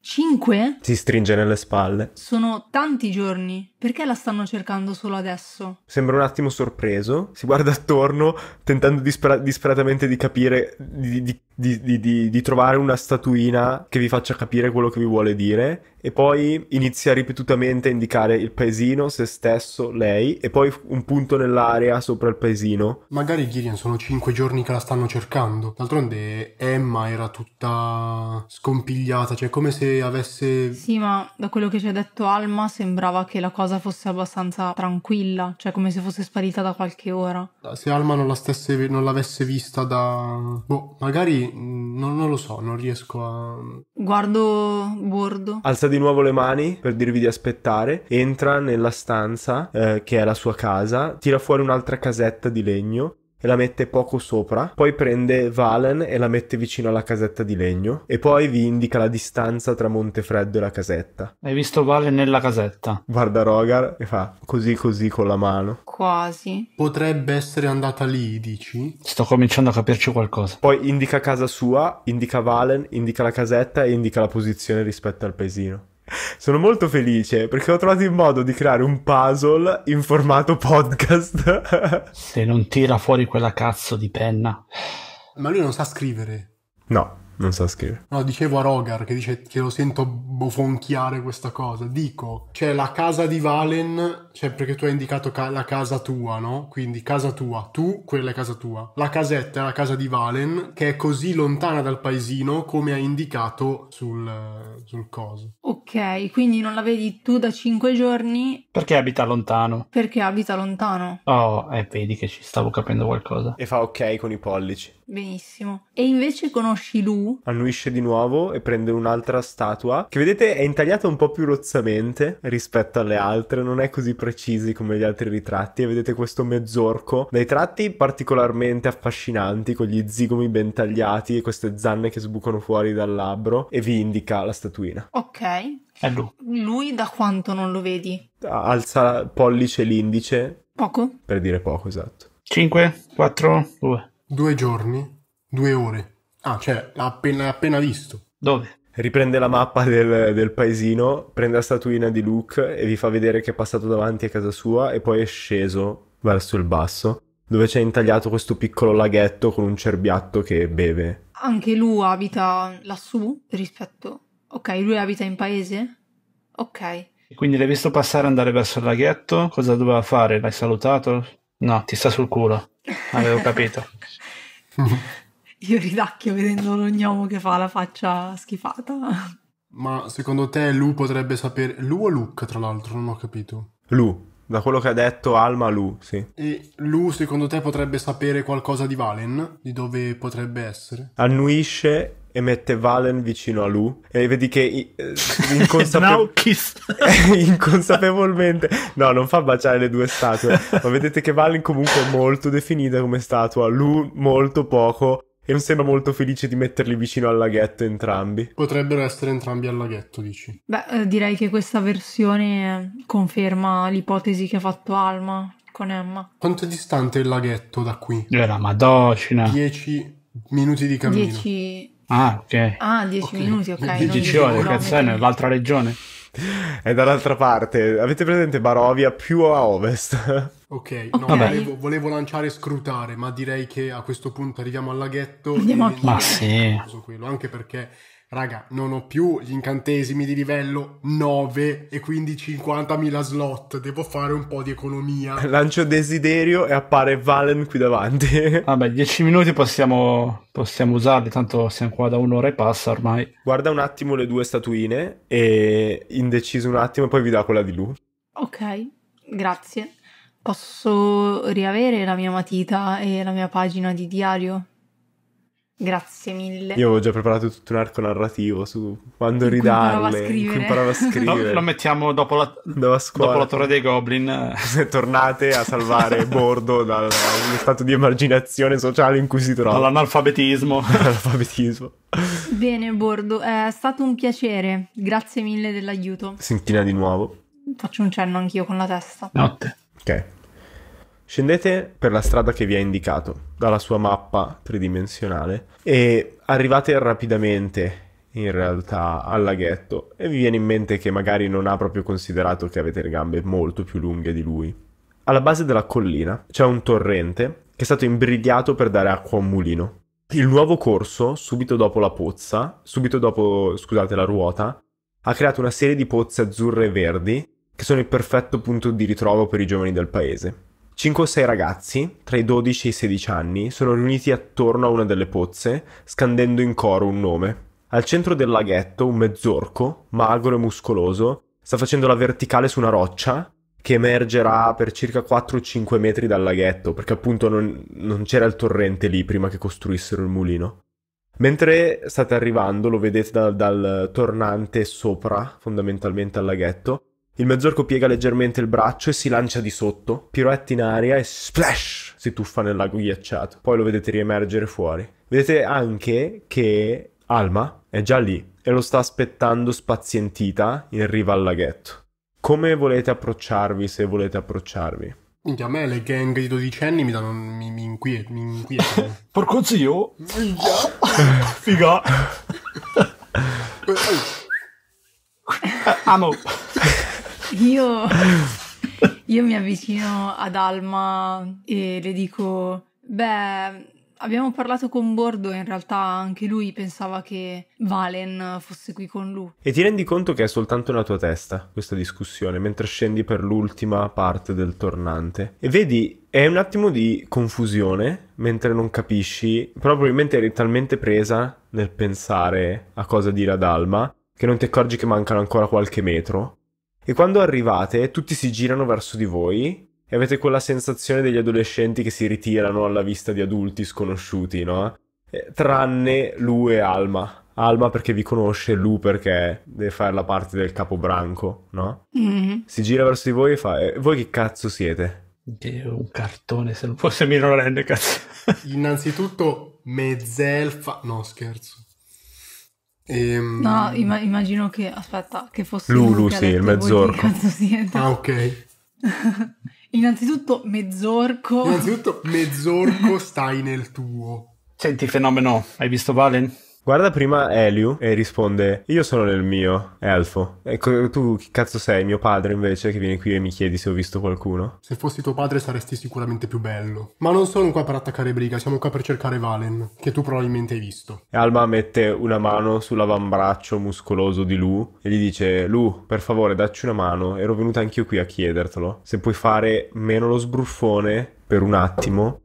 Cinque? Si stringe nelle spalle. Sono tanti giorni. Perché la stanno cercando solo adesso? Sembra un attimo sorpreso, si guarda attorno, tentando dispera- disperatamente di capire di, di di, di, di, di, trovare una statuina che vi faccia capire quello che vi vuole dire e poi inizia ripetutamente a indicare il paesino, se stesso, lei e poi un punto nell'area sopra il paesino. Magari Gillian sono cinque giorni che la stanno cercando. D'altronde Emma era tutta scompigliata, cioè come se avesse... Sì, ma da quello che ci ha detto Alma sembrava che la cosa fosse abbastanza tranquilla, cioè come se fosse sparita da qualche ora. Se Alma non, la stesse, non l'avesse vista da... Boh, magari Mm, non, non, lo so, non riesco a... Guardo bordo. Alza di nuovo le mani per dirvi di aspettare, entra nella stanza eh, che è la sua casa, tira fuori un'altra casetta di legno e la mette poco sopra, poi prende Valen e la mette vicino alla casetta di legno e poi vi indica la distanza tra Montefreddo e la casetta. Hai visto Valen nella casetta? Guarda Rogar e fa così così con la mano. Quasi. Potrebbe essere andata lì, dici? Sto cominciando a capirci qualcosa. Poi indica casa sua, indica Valen, indica la casetta e indica la posizione rispetto al paesino. Sono molto felice perché ho trovato il modo di creare un puzzle in formato podcast. Se non tira fuori quella cazzo di penna. Ma lui non sa scrivere. No non sa scrivere. No, dicevo a Rogar che dice che lo sento bofonchiare questa cosa. Dico, c'è la casa di Valen, cioè perché tu hai indicato ca- la casa tua, no? Quindi casa tua, tu, quella è casa tua. La casetta è la casa di Valen, che è così lontana dal paesino come hai indicato sul, sul coso. Ok, quindi non la vedi tu da cinque giorni. Perché abita lontano? Perché abita lontano. Oh, e eh, vedi che ci stavo capendo qualcosa. E fa ok con i pollici. Benissimo. E invece conosci Lu? Annuisce di nuovo e prende un'altra statua, che vedete è intagliata un po' più rozzamente rispetto alle altre, non è così precisi come gli altri ritratti, e vedete questo mezzorco dai tratti particolarmente affascinanti, con gli zigomi ben tagliati e queste zanne che sbucano fuori dal labbro, e vi indica la statuina. Ok. È Lu. Lui da quanto non lo vedi? Alza pollice e l'indice. Poco? Per dire poco, esatto. 5, 4, 2. Due giorni, due ore. Ah, cioè, l'ha appena, appena visto. Dove? riprende la mappa del, del, paesino, prende la statuina di Luke e vi fa vedere che è passato davanti a casa sua e poi è sceso verso il basso, dove c'è intagliato questo piccolo laghetto con un cerbiatto che beve. Anche lui abita lassù rispetto... Ok, lui abita in paese? Ok. Quindi l'hai visto passare e andare verso il laghetto? Cosa doveva fare? L'hai salutato? No, ti sta sul culo. Avevo capito. [LAUGHS] Io ridacchio vedendo un ognomo che fa la faccia schifata. Ma secondo te Lu potrebbe sapere... Lu o Luke, tra l'altro, non ho capito. Lu, da quello che ha detto Alma Lu, sì. E Lu secondo te potrebbe sapere qualcosa di Valen? Di dove potrebbe essere? Annuisce e mette Valen vicino a lui e vedi che eh, [LAUGHS] [LAUGHS] inconsapevolmente no non fa baciare le due statue ma vedete che Valen comunque è molto definita come statua Lu molto poco e non sembra molto felice di metterli vicino al laghetto entrambi. Potrebbero essere entrambi al laghetto, dici? Beh, eh, direi che questa versione eh, conferma l'ipotesi che ha fatto Alma con Emma. Quanto è distante il laghetto da qui? Era la Madocina. 10 minuti di cammino. 10 Ah, ok. Ah, 10 okay. minuti, ok. 10 ore, cazzo, è nell'altra regione. È dall'altra parte. Avete presente Barovia più a ovest? [LAUGHS] Ok, no, okay. Volevo, volevo, lanciare scrutare, ma direi che a questo punto arriviamo al laghetto. Andiamo a Ma sì. Quello, anche perché raga, non ho più gli incantesimi di livello 9 e quindi 50.000 slot, devo fare un po' di economia. [LAUGHS] Lancio desiderio e appare Valen qui davanti. [LAUGHS] Vabbè, 10 minuti possiamo, possiamo usarli, tanto siamo qua da un'ora e passa ormai. Guarda un attimo le due statuine e indeciso un attimo e poi vi dà quella di Lu. Ok, grazie. Posso riavere la mia matita e la mia pagina di diario? Grazie mille. Io avevo già preparato tutto un arco narrativo su quando in ridarle. Cui imparavo a scrivere. lo, lo mettiamo dopo la, dopo la, Torre dei Goblin. [LAUGHS] Se tornate a salvare Bordo dallo stato di emarginazione sociale in cui si trova. Dall'analfabetismo. [LAUGHS] Dall'analfabetismo. Bene, Bordo, è stato un piacere. Grazie mille dell'aiuto. Sentina di nuovo. Faccio un cenno anch'io con la testa. Notte. Ok. Scendete per la strada che vi ha indicato dalla sua mappa tridimensionale e arrivate rapidamente in realtà al laghetto e vi viene in mente che magari non ha proprio considerato che avete le gambe molto più lunghe di lui. Alla base della collina c'è un torrente che è stato imbrigliato per dare acqua a un mulino. Il nuovo corso, subito dopo la pozza, subito dopo, scusate, la ruota, ha creato una serie di pozze azzurre e verdi che sono il perfetto punto di ritrovo per i giovani del paese. 5 o 6 ragazzi, tra i 12 e i 16 anni, sono riuniti attorno a una delle pozze, scandendo in coro un nome. Al centro del laghetto, un mezzorco, magro e muscoloso, sta facendo la verticale su una roccia che emergerà per circa 4-5 metri dal laghetto, perché appunto non, non c'era il torrente lì prima che costruissero il mulino. Mentre state arrivando, lo vedete dal, dal tornante sopra, fondamentalmente al laghetto, il mezzorco piega leggermente il braccio e si lancia di sotto, piroetta in aria e splash! Si tuffa nel lago ghiacciato. Poi lo vedete riemergere fuori. Vedete anche che Alma è già lì e lo sta aspettando spazientita in riva al laghetto. Come volete approcciarvi se volete approcciarvi? a me le gang di 12 anni mi danno. mi, mi inquiet- mi inquietano. [LAUGHS] Porco zio! Minchia! [LAUGHS] Figa! Eh, eh. Amo! [LAUGHS] Io, io mi avvicino ad Alma e le dico, beh, abbiamo parlato con Bordo e in realtà anche lui pensava che Valen fosse qui con lui. E ti rendi conto che è soltanto nella tua testa questa discussione mentre scendi per l'ultima parte del tornante e vedi è un attimo di confusione mentre non capisci, però probabilmente eri talmente presa nel pensare a cosa dire ad Alma che non ti accorgi che mancano ancora qualche metro e quando arrivate, tutti si girano verso di voi e avete quella sensazione degli adolescenti che si ritirano alla vista di adulti sconosciuti, no? Eh, tranne Lu e Alma. Alma perché vi conosce, Lu perché deve fare la parte del capobranco, no? Mm-hmm. Si gira verso di voi e fa: eh, Voi che cazzo siete? Un cartone, se non fosse minorenne, cazzo. Innanzitutto, mezzelfa. No, scherzo. Ehm... No, imma- immagino che, aspetta, che fosse Lulu, Lulu sì, il mezzorco. Ah, ok. [LAUGHS] Innanzitutto mezzorco. Innanzitutto mezzorco [LAUGHS] stai nel tuo. Senti, fenomeno, hai visto Valen? Guarda prima Eliu e risponde: Io sono nel mio, elfo. Ecco, tu chi cazzo sei? Mio padre invece, che viene qui e mi chiedi se ho visto qualcuno. Se fossi tuo padre saresti sicuramente più bello. Ma non sono qua per attaccare briga, siamo qua per cercare Valen, che tu probabilmente hai visto. E Alma mette una mano sull'avambraccio muscoloso di Lu e gli dice: Lu, per favore, dacci una mano. Ero venuta anch'io qui a chiedertelo. Se puoi fare meno lo sbruffone per un attimo.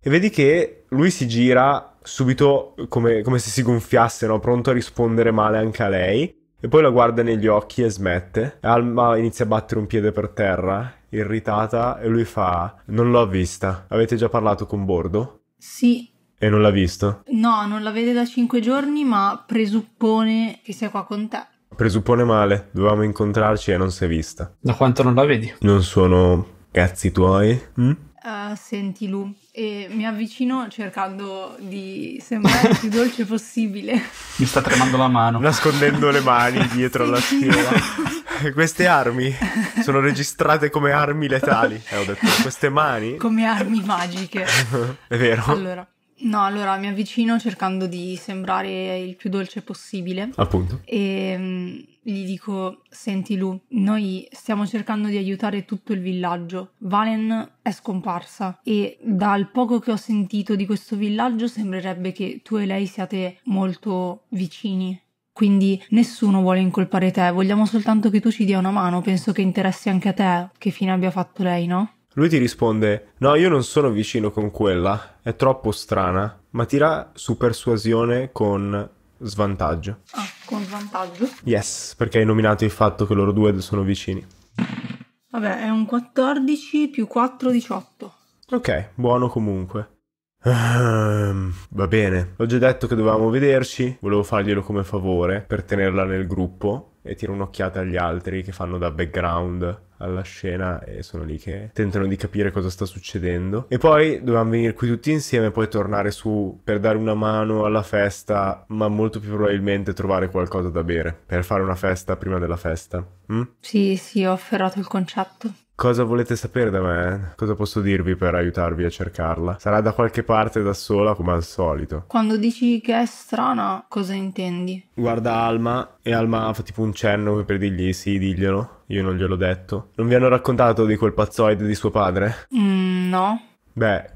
E vedi che lui si gira subito come, come se si gonfiasse, no? pronto a rispondere male anche a lei. E poi la guarda negli occhi e smette. Alma inizia a battere un piede per terra, irritata, e lui fa: Non l'ho vista. Avete già parlato con Bordo? Sì. E non l'ha visto? No, non la vede da cinque giorni, ma presuppone che sia qua con te. Presuppone male, dovevamo incontrarci e non si è vista. Da quanto non la vedi? Non sono cazzi tuoi? Hm? Mm? Uh, eh, senti, Lu, e mi avvicino cercando di sembrare il più dolce possibile. [LAUGHS] Mi sta tremando la mano. Nascondendo le mani dietro alla schiena. [LAUGHS] queste armi sono registrate come armi letali. Eh, ho detto, queste mani... Come armi magiche. [LAUGHS] È vero. Allora, No, allora mi avvicino cercando di sembrare il più dolce possibile. Appunto. E mm, gli dico: Senti, Lu, noi stiamo cercando di aiutare tutto il villaggio. Valen è scomparsa e dal poco che ho sentito di questo villaggio sembrerebbe che tu e lei siate molto vicini. Quindi nessuno vuole incolpare te, vogliamo soltanto che tu ci dia una mano. Penso che interessi anche a te che fine abbia fatto lei, no? Lui ti risponde: No, io non sono vicino con quella, è troppo strana. Ma tira su persuasione con svantaggio. Ah, con svantaggio? Yes, perché hai nominato il fatto che loro due sono vicini. Vabbè, è un 14 più 4, 18. Ok, buono comunque. Ehm, va bene, ho già detto che dovevamo vederci, volevo farglielo come favore per tenerla nel gruppo e tiro un'occhiata agli altri che fanno da background alla scena e sono lì che tentano di capire cosa sta succedendo. E poi dovevamo venire qui tutti insieme e poi tornare su per dare una mano alla festa, ma molto più probabilmente trovare qualcosa da bere per fare una festa prima della festa. Mm? Sì, sì, ho afferrato il concetto. Cosa volete sapere da me? Cosa posso dirvi per aiutarvi a cercarla? Sarà da qualche parte da sola come al solito. Quando dici che è strana, cosa intendi? Guarda Alma e Alma fa tipo un cenno per dirgli sì, diglielo. Io non gliel'ho detto. Non vi hanno raccontato di quel pazzoide di suo padre? Mm, no. Beh,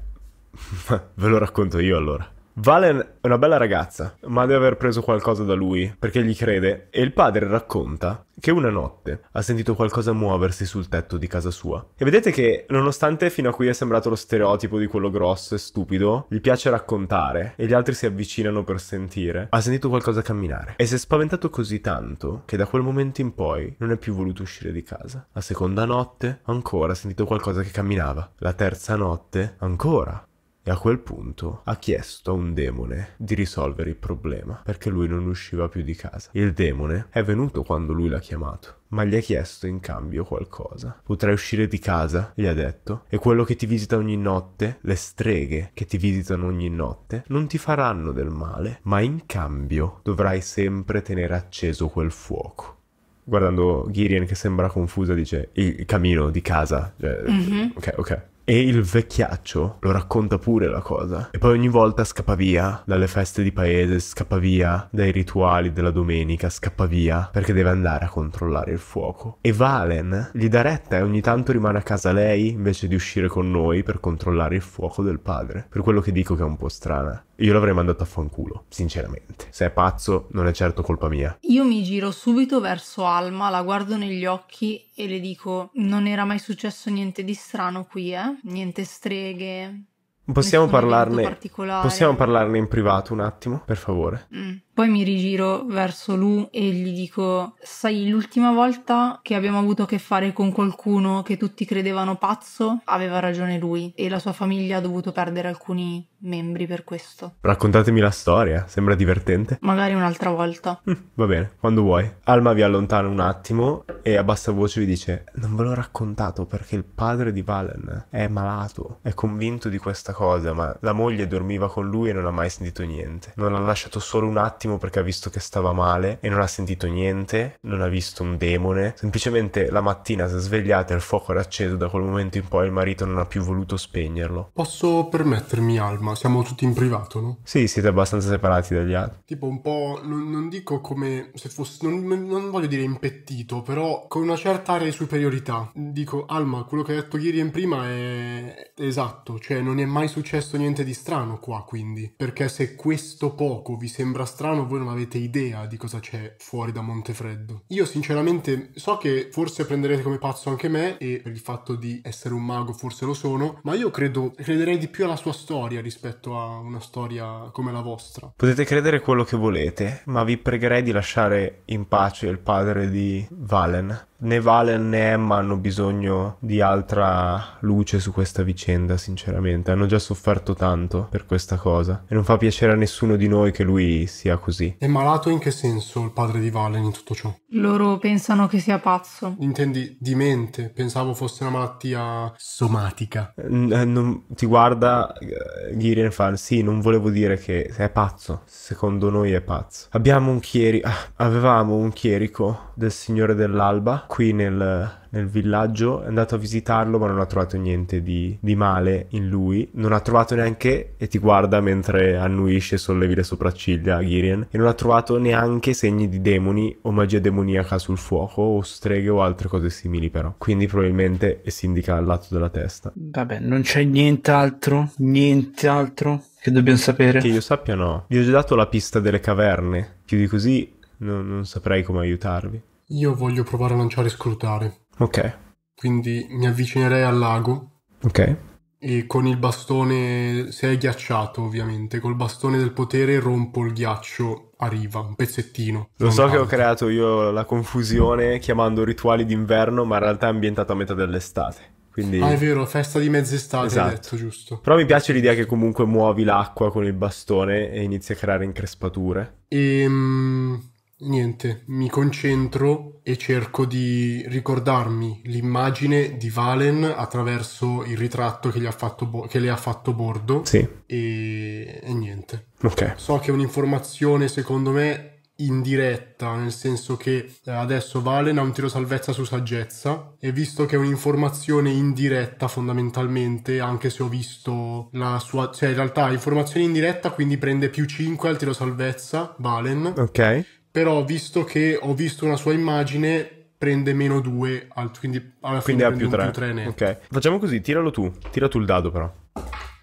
[LAUGHS] ve lo racconto io allora. Valen è una bella ragazza, ma deve aver preso qualcosa da lui, perché gli crede, e il padre racconta che una notte ha sentito qualcosa muoversi sul tetto di casa sua. E vedete che, nonostante fino a qui è sembrato lo stereotipo di quello grosso e stupido, gli piace raccontare e gli altri si avvicinano per sentire, ha sentito qualcosa camminare e si è spaventato così tanto che da quel momento in poi non è più voluto uscire di casa. La seconda notte ancora ha sentito qualcosa che camminava. La terza notte ancora a quel punto ha chiesto a un demone di risolvere il problema perché lui non usciva più di casa. Il demone è venuto quando lui l'ha chiamato ma gli ha chiesto in cambio qualcosa. Potrai uscire di casa, gli ha detto, e quello che ti visita ogni notte, le streghe che ti visitano ogni notte, non ti faranno del male, ma in cambio dovrai sempre tenere acceso quel fuoco. Guardando Girien che sembra confusa dice il camino di casa. Cioè, mm-hmm. Ok, ok. E il vecchiaccio lo racconta pure la cosa. E poi ogni volta scappa via dalle feste di paese, scappa via dai rituali della domenica, scappa via perché deve andare a controllare il fuoco. E Valen gli dà retta e ogni tanto rimane a casa lei invece di uscire con noi per controllare il fuoco del padre. Per quello che dico che è un po' strana. Io l'avrei mandato a fanculo, sinceramente. Se è pazzo, non è certo colpa mia. Io mi giro subito verso Alma, la guardo negli occhi e le dico: Non era mai successo niente di strano qui, eh? Niente streghe. Possiamo parlarne, possiamo parlarne in privato un attimo, per favore? Mm. Poi mi rigiro verso Lu e gli dico: Sai, l'ultima volta che abbiamo avuto a che fare con qualcuno che tutti credevano pazzo, aveva ragione lui e la sua famiglia ha dovuto perdere alcuni membri per questo. Raccontatemi la storia, sembra divertente. Magari un'altra volta. Mm, va bene, quando vuoi. Alma vi allontana un attimo e a bassa voce vi dice: Non ve l'ho raccontato perché il padre di Valen è malato, è convinto di questa cosa, ma la moglie dormiva con lui e non ha mai sentito niente. Non l'ha lasciato solo un attimo benissimo perché ha visto che stava male e non ha sentito niente, non ha visto un demone. Semplicemente la mattina si è svegliata e il fuoco era acceso, da quel momento in poi il marito non ha più voluto spegnerlo. Posso permettermi, Alma? Siamo tutti in privato, no? Sì, siete abbastanza separati dagli altri. Tipo un po', non, non dico come se fosse, non, non voglio dire impettito, però con una certa area di superiorità. Dico, Alma, quello che hai detto ieri in prima è esatto, cioè non è mai successo niente di strano qua, quindi. Perché se questo poco vi sembra strano strano, voi non avete idea di cosa c'è fuori da Montefreddo. Io sinceramente so che forse prenderete come pazzo anche me e per il fatto di essere un mago forse lo sono, ma io credo, crederei di più alla sua storia rispetto a una storia come la vostra. Potete credere quello che volete, ma vi pregherei di lasciare in pace il padre di Valen né Valen né Emma hanno bisogno di altra luce su questa vicenda, sinceramente. Hanno già sofferto tanto per questa cosa. E non fa piacere a nessuno di noi che lui sia così. È malato in che senso il padre di Valen in tutto ciò? Loro pensano che sia pazzo. Intendi di mente? Pensavo fosse una malattia somatica. N- eh, non, ti guarda uh, e fa, sì, non volevo dire che è pazzo. Secondo noi è pazzo. Abbiamo un chierico, ah, avevamo un chierico del Signore dell'Alba qui nel, nel, villaggio, è andato a visitarlo ma non ha trovato niente di, di, male in lui, non ha trovato neanche, e ti guarda mentre annuisce e sollevi le sopracciglia a Girien, e non ha trovato neanche segni di demoni o magia demoniaca sul fuoco o streghe o altre cose simili però, quindi probabilmente si indica al lato della testa. Vabbè, non c'è nient'altro, nient'altro che dobbiamo sapere. Che io sappia no, vi ho già dato la pista delle caverne, più di così... No, non saprei come aiutarvi. Io voglio provare a lanciare scrutare. Ok. Quindi mi avvicinerei al lago. Ok. E con il bastone, se è ghiacciato ovviamente, col bastone del potere rompo il ghiaccio a riva, un pezzettino. Lo so tanto. che ho creato io la confusione chiamando rituali d'inverno, ma in realtà è ambientato a metà dell'estate. Quindi... Ah, è vero, festa di mezz'estate, esatto. detto, giusto. Però mi piace l'idea che comunque muovi l'acqua con il bastone e inizi a creare increspature. Ehm, niente, mi concentro e cerco di ricordarmi l'immagine di Valen attraverso il ritratto che, gli ha fatto bo- che le ha fatto Bordo. Sì. E, e niente. Ok. So che è un'informazione, secondo me, indiretta, nel senso che eh, adesso Valen ha un tiro salvezza su saggezza e visto che è un'informazione indiretta fondamentalmente, anche se ho visto la sua... cioè in realtà informazione indiretta quindi prende più 5 al tiro salvezza Valen. Ok però visto che ho visto una sua immagine prende meno 2, quindi alla fine quindi ha più 3. ok, facciamo così, tiralo tu, tira tu il dado però.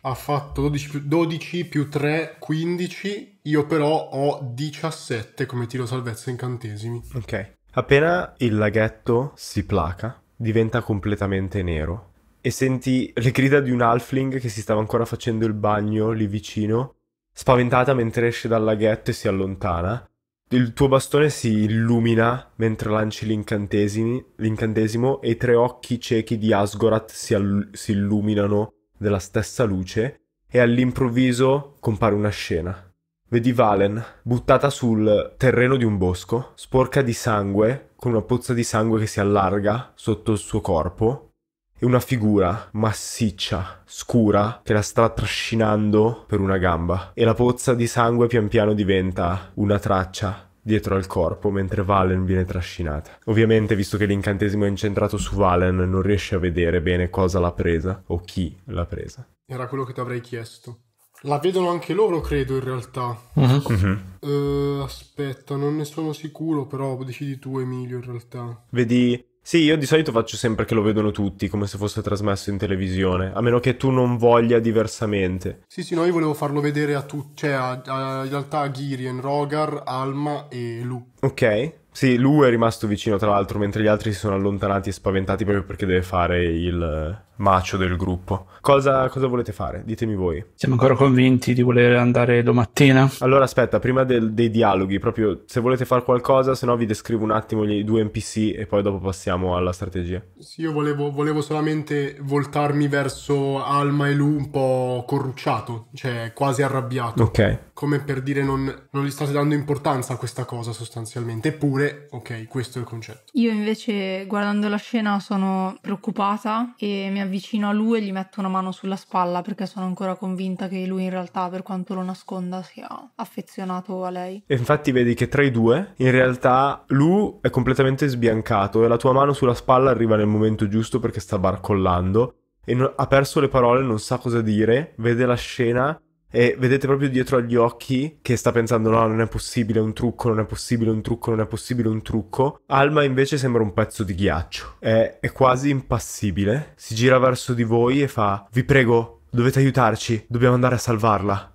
Ha fatto 12 più, 12 più 3, 15, io però ho 17 come tiro salvezza incantesimi. Ok, appena il laghetto si placa, diventa completamente nero e senti le grida di un halfling che si stava ancora facendo il bagno lì vicino, spaventata mentre esce dal laghetto e si allontana il tuo bastone si illumina mentre lanci l'incantesimo e i tre occhi ciechi di Asgorat si, all- si illuminano della stessa luce e all'improvviso compare una scena. Vedi Valen buttata sul terreno di un bosco, sporca di sangue, con una pozza di sangue che si allarga sotto il suo corpo e una figura massiccia, scura, che la sta trascinando per una gamba e la pozza di sangue pian piano diventa una traccia dietro al corpo mentre Valen viene trascinata. Ovviamente, visto che l'incantesimo è incentrato su Valen, non riesce a vedere bene cosa l'ha presa o chi l'ha presa. Era quello che ti avrei chiesto. La vedono anche loro, credo, in realtà. Mm-hmm. Uh, aspetta, non ne sono sicuro, però decidi tu, Emilio, in realtà. Vedi sì, io di solito faccio sempre che lo vedono tutti, come se fosse trasmesso in televisione, a meno che tu non voglia diversamente. Sì, sì, no, io volevo farlo vedere a tutti, cioè a, a, in realtà a Girien, Rogar, Alma e Lu. Ok. Sì, Lu è rimasto vicino tra l'altro, mentre gli altri si sono allontanati e spaventati proprio perché deve fare il, macio del gruppo. Cosa, cosa, volete fare? Ditemi voi. Siamo ancora convinti di voler andare domattina? Allora aspetta, prima del, dei dialoghi, proprio se volete fare qualcosa, se no vi descrivo un attimo i due NPC e poi dopo passiamo alla strategia. Sì, io volevo, volevo solamente voltarmi verso Alma e Lu un po' corrucciato, cioè quasi arrabbiato. Ok. Come per dire non, non gli state dando importanza a questa cosa sostanzialmente, eppure, ok, questo è il concetto. Io invece guardando la scena sono preoccupata e mi ha avvicino a lui e gli metto una mano sulla spalla perché sono ancora convinta che lui in realtà, per quanto lo nasconda, sia affezionato a lei. E infatti vedi che tra i due, in realtà, lui è completamente sbiancato e la tua mano sulla spalla arriva nel momento giusto perché sta barcollando e no- ha perso le parole, non sa cosa dire, vede la scena e vedete proprio dietro agli occhi che sta pensando: no, non è possibile un trucco, non è possibile un trucco, non è possibile un trucco. Alma invece sembra un pezzo di ghiaccio. È, è quasi impassibile. Si gira verso di voi e fa: Vi prego, dovete aiutarci, dobbiamo andare a salvarla.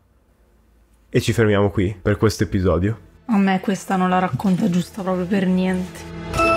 E ci fermiamo qui per questo episodio. A me questa non la racconta giusta proprio per niente.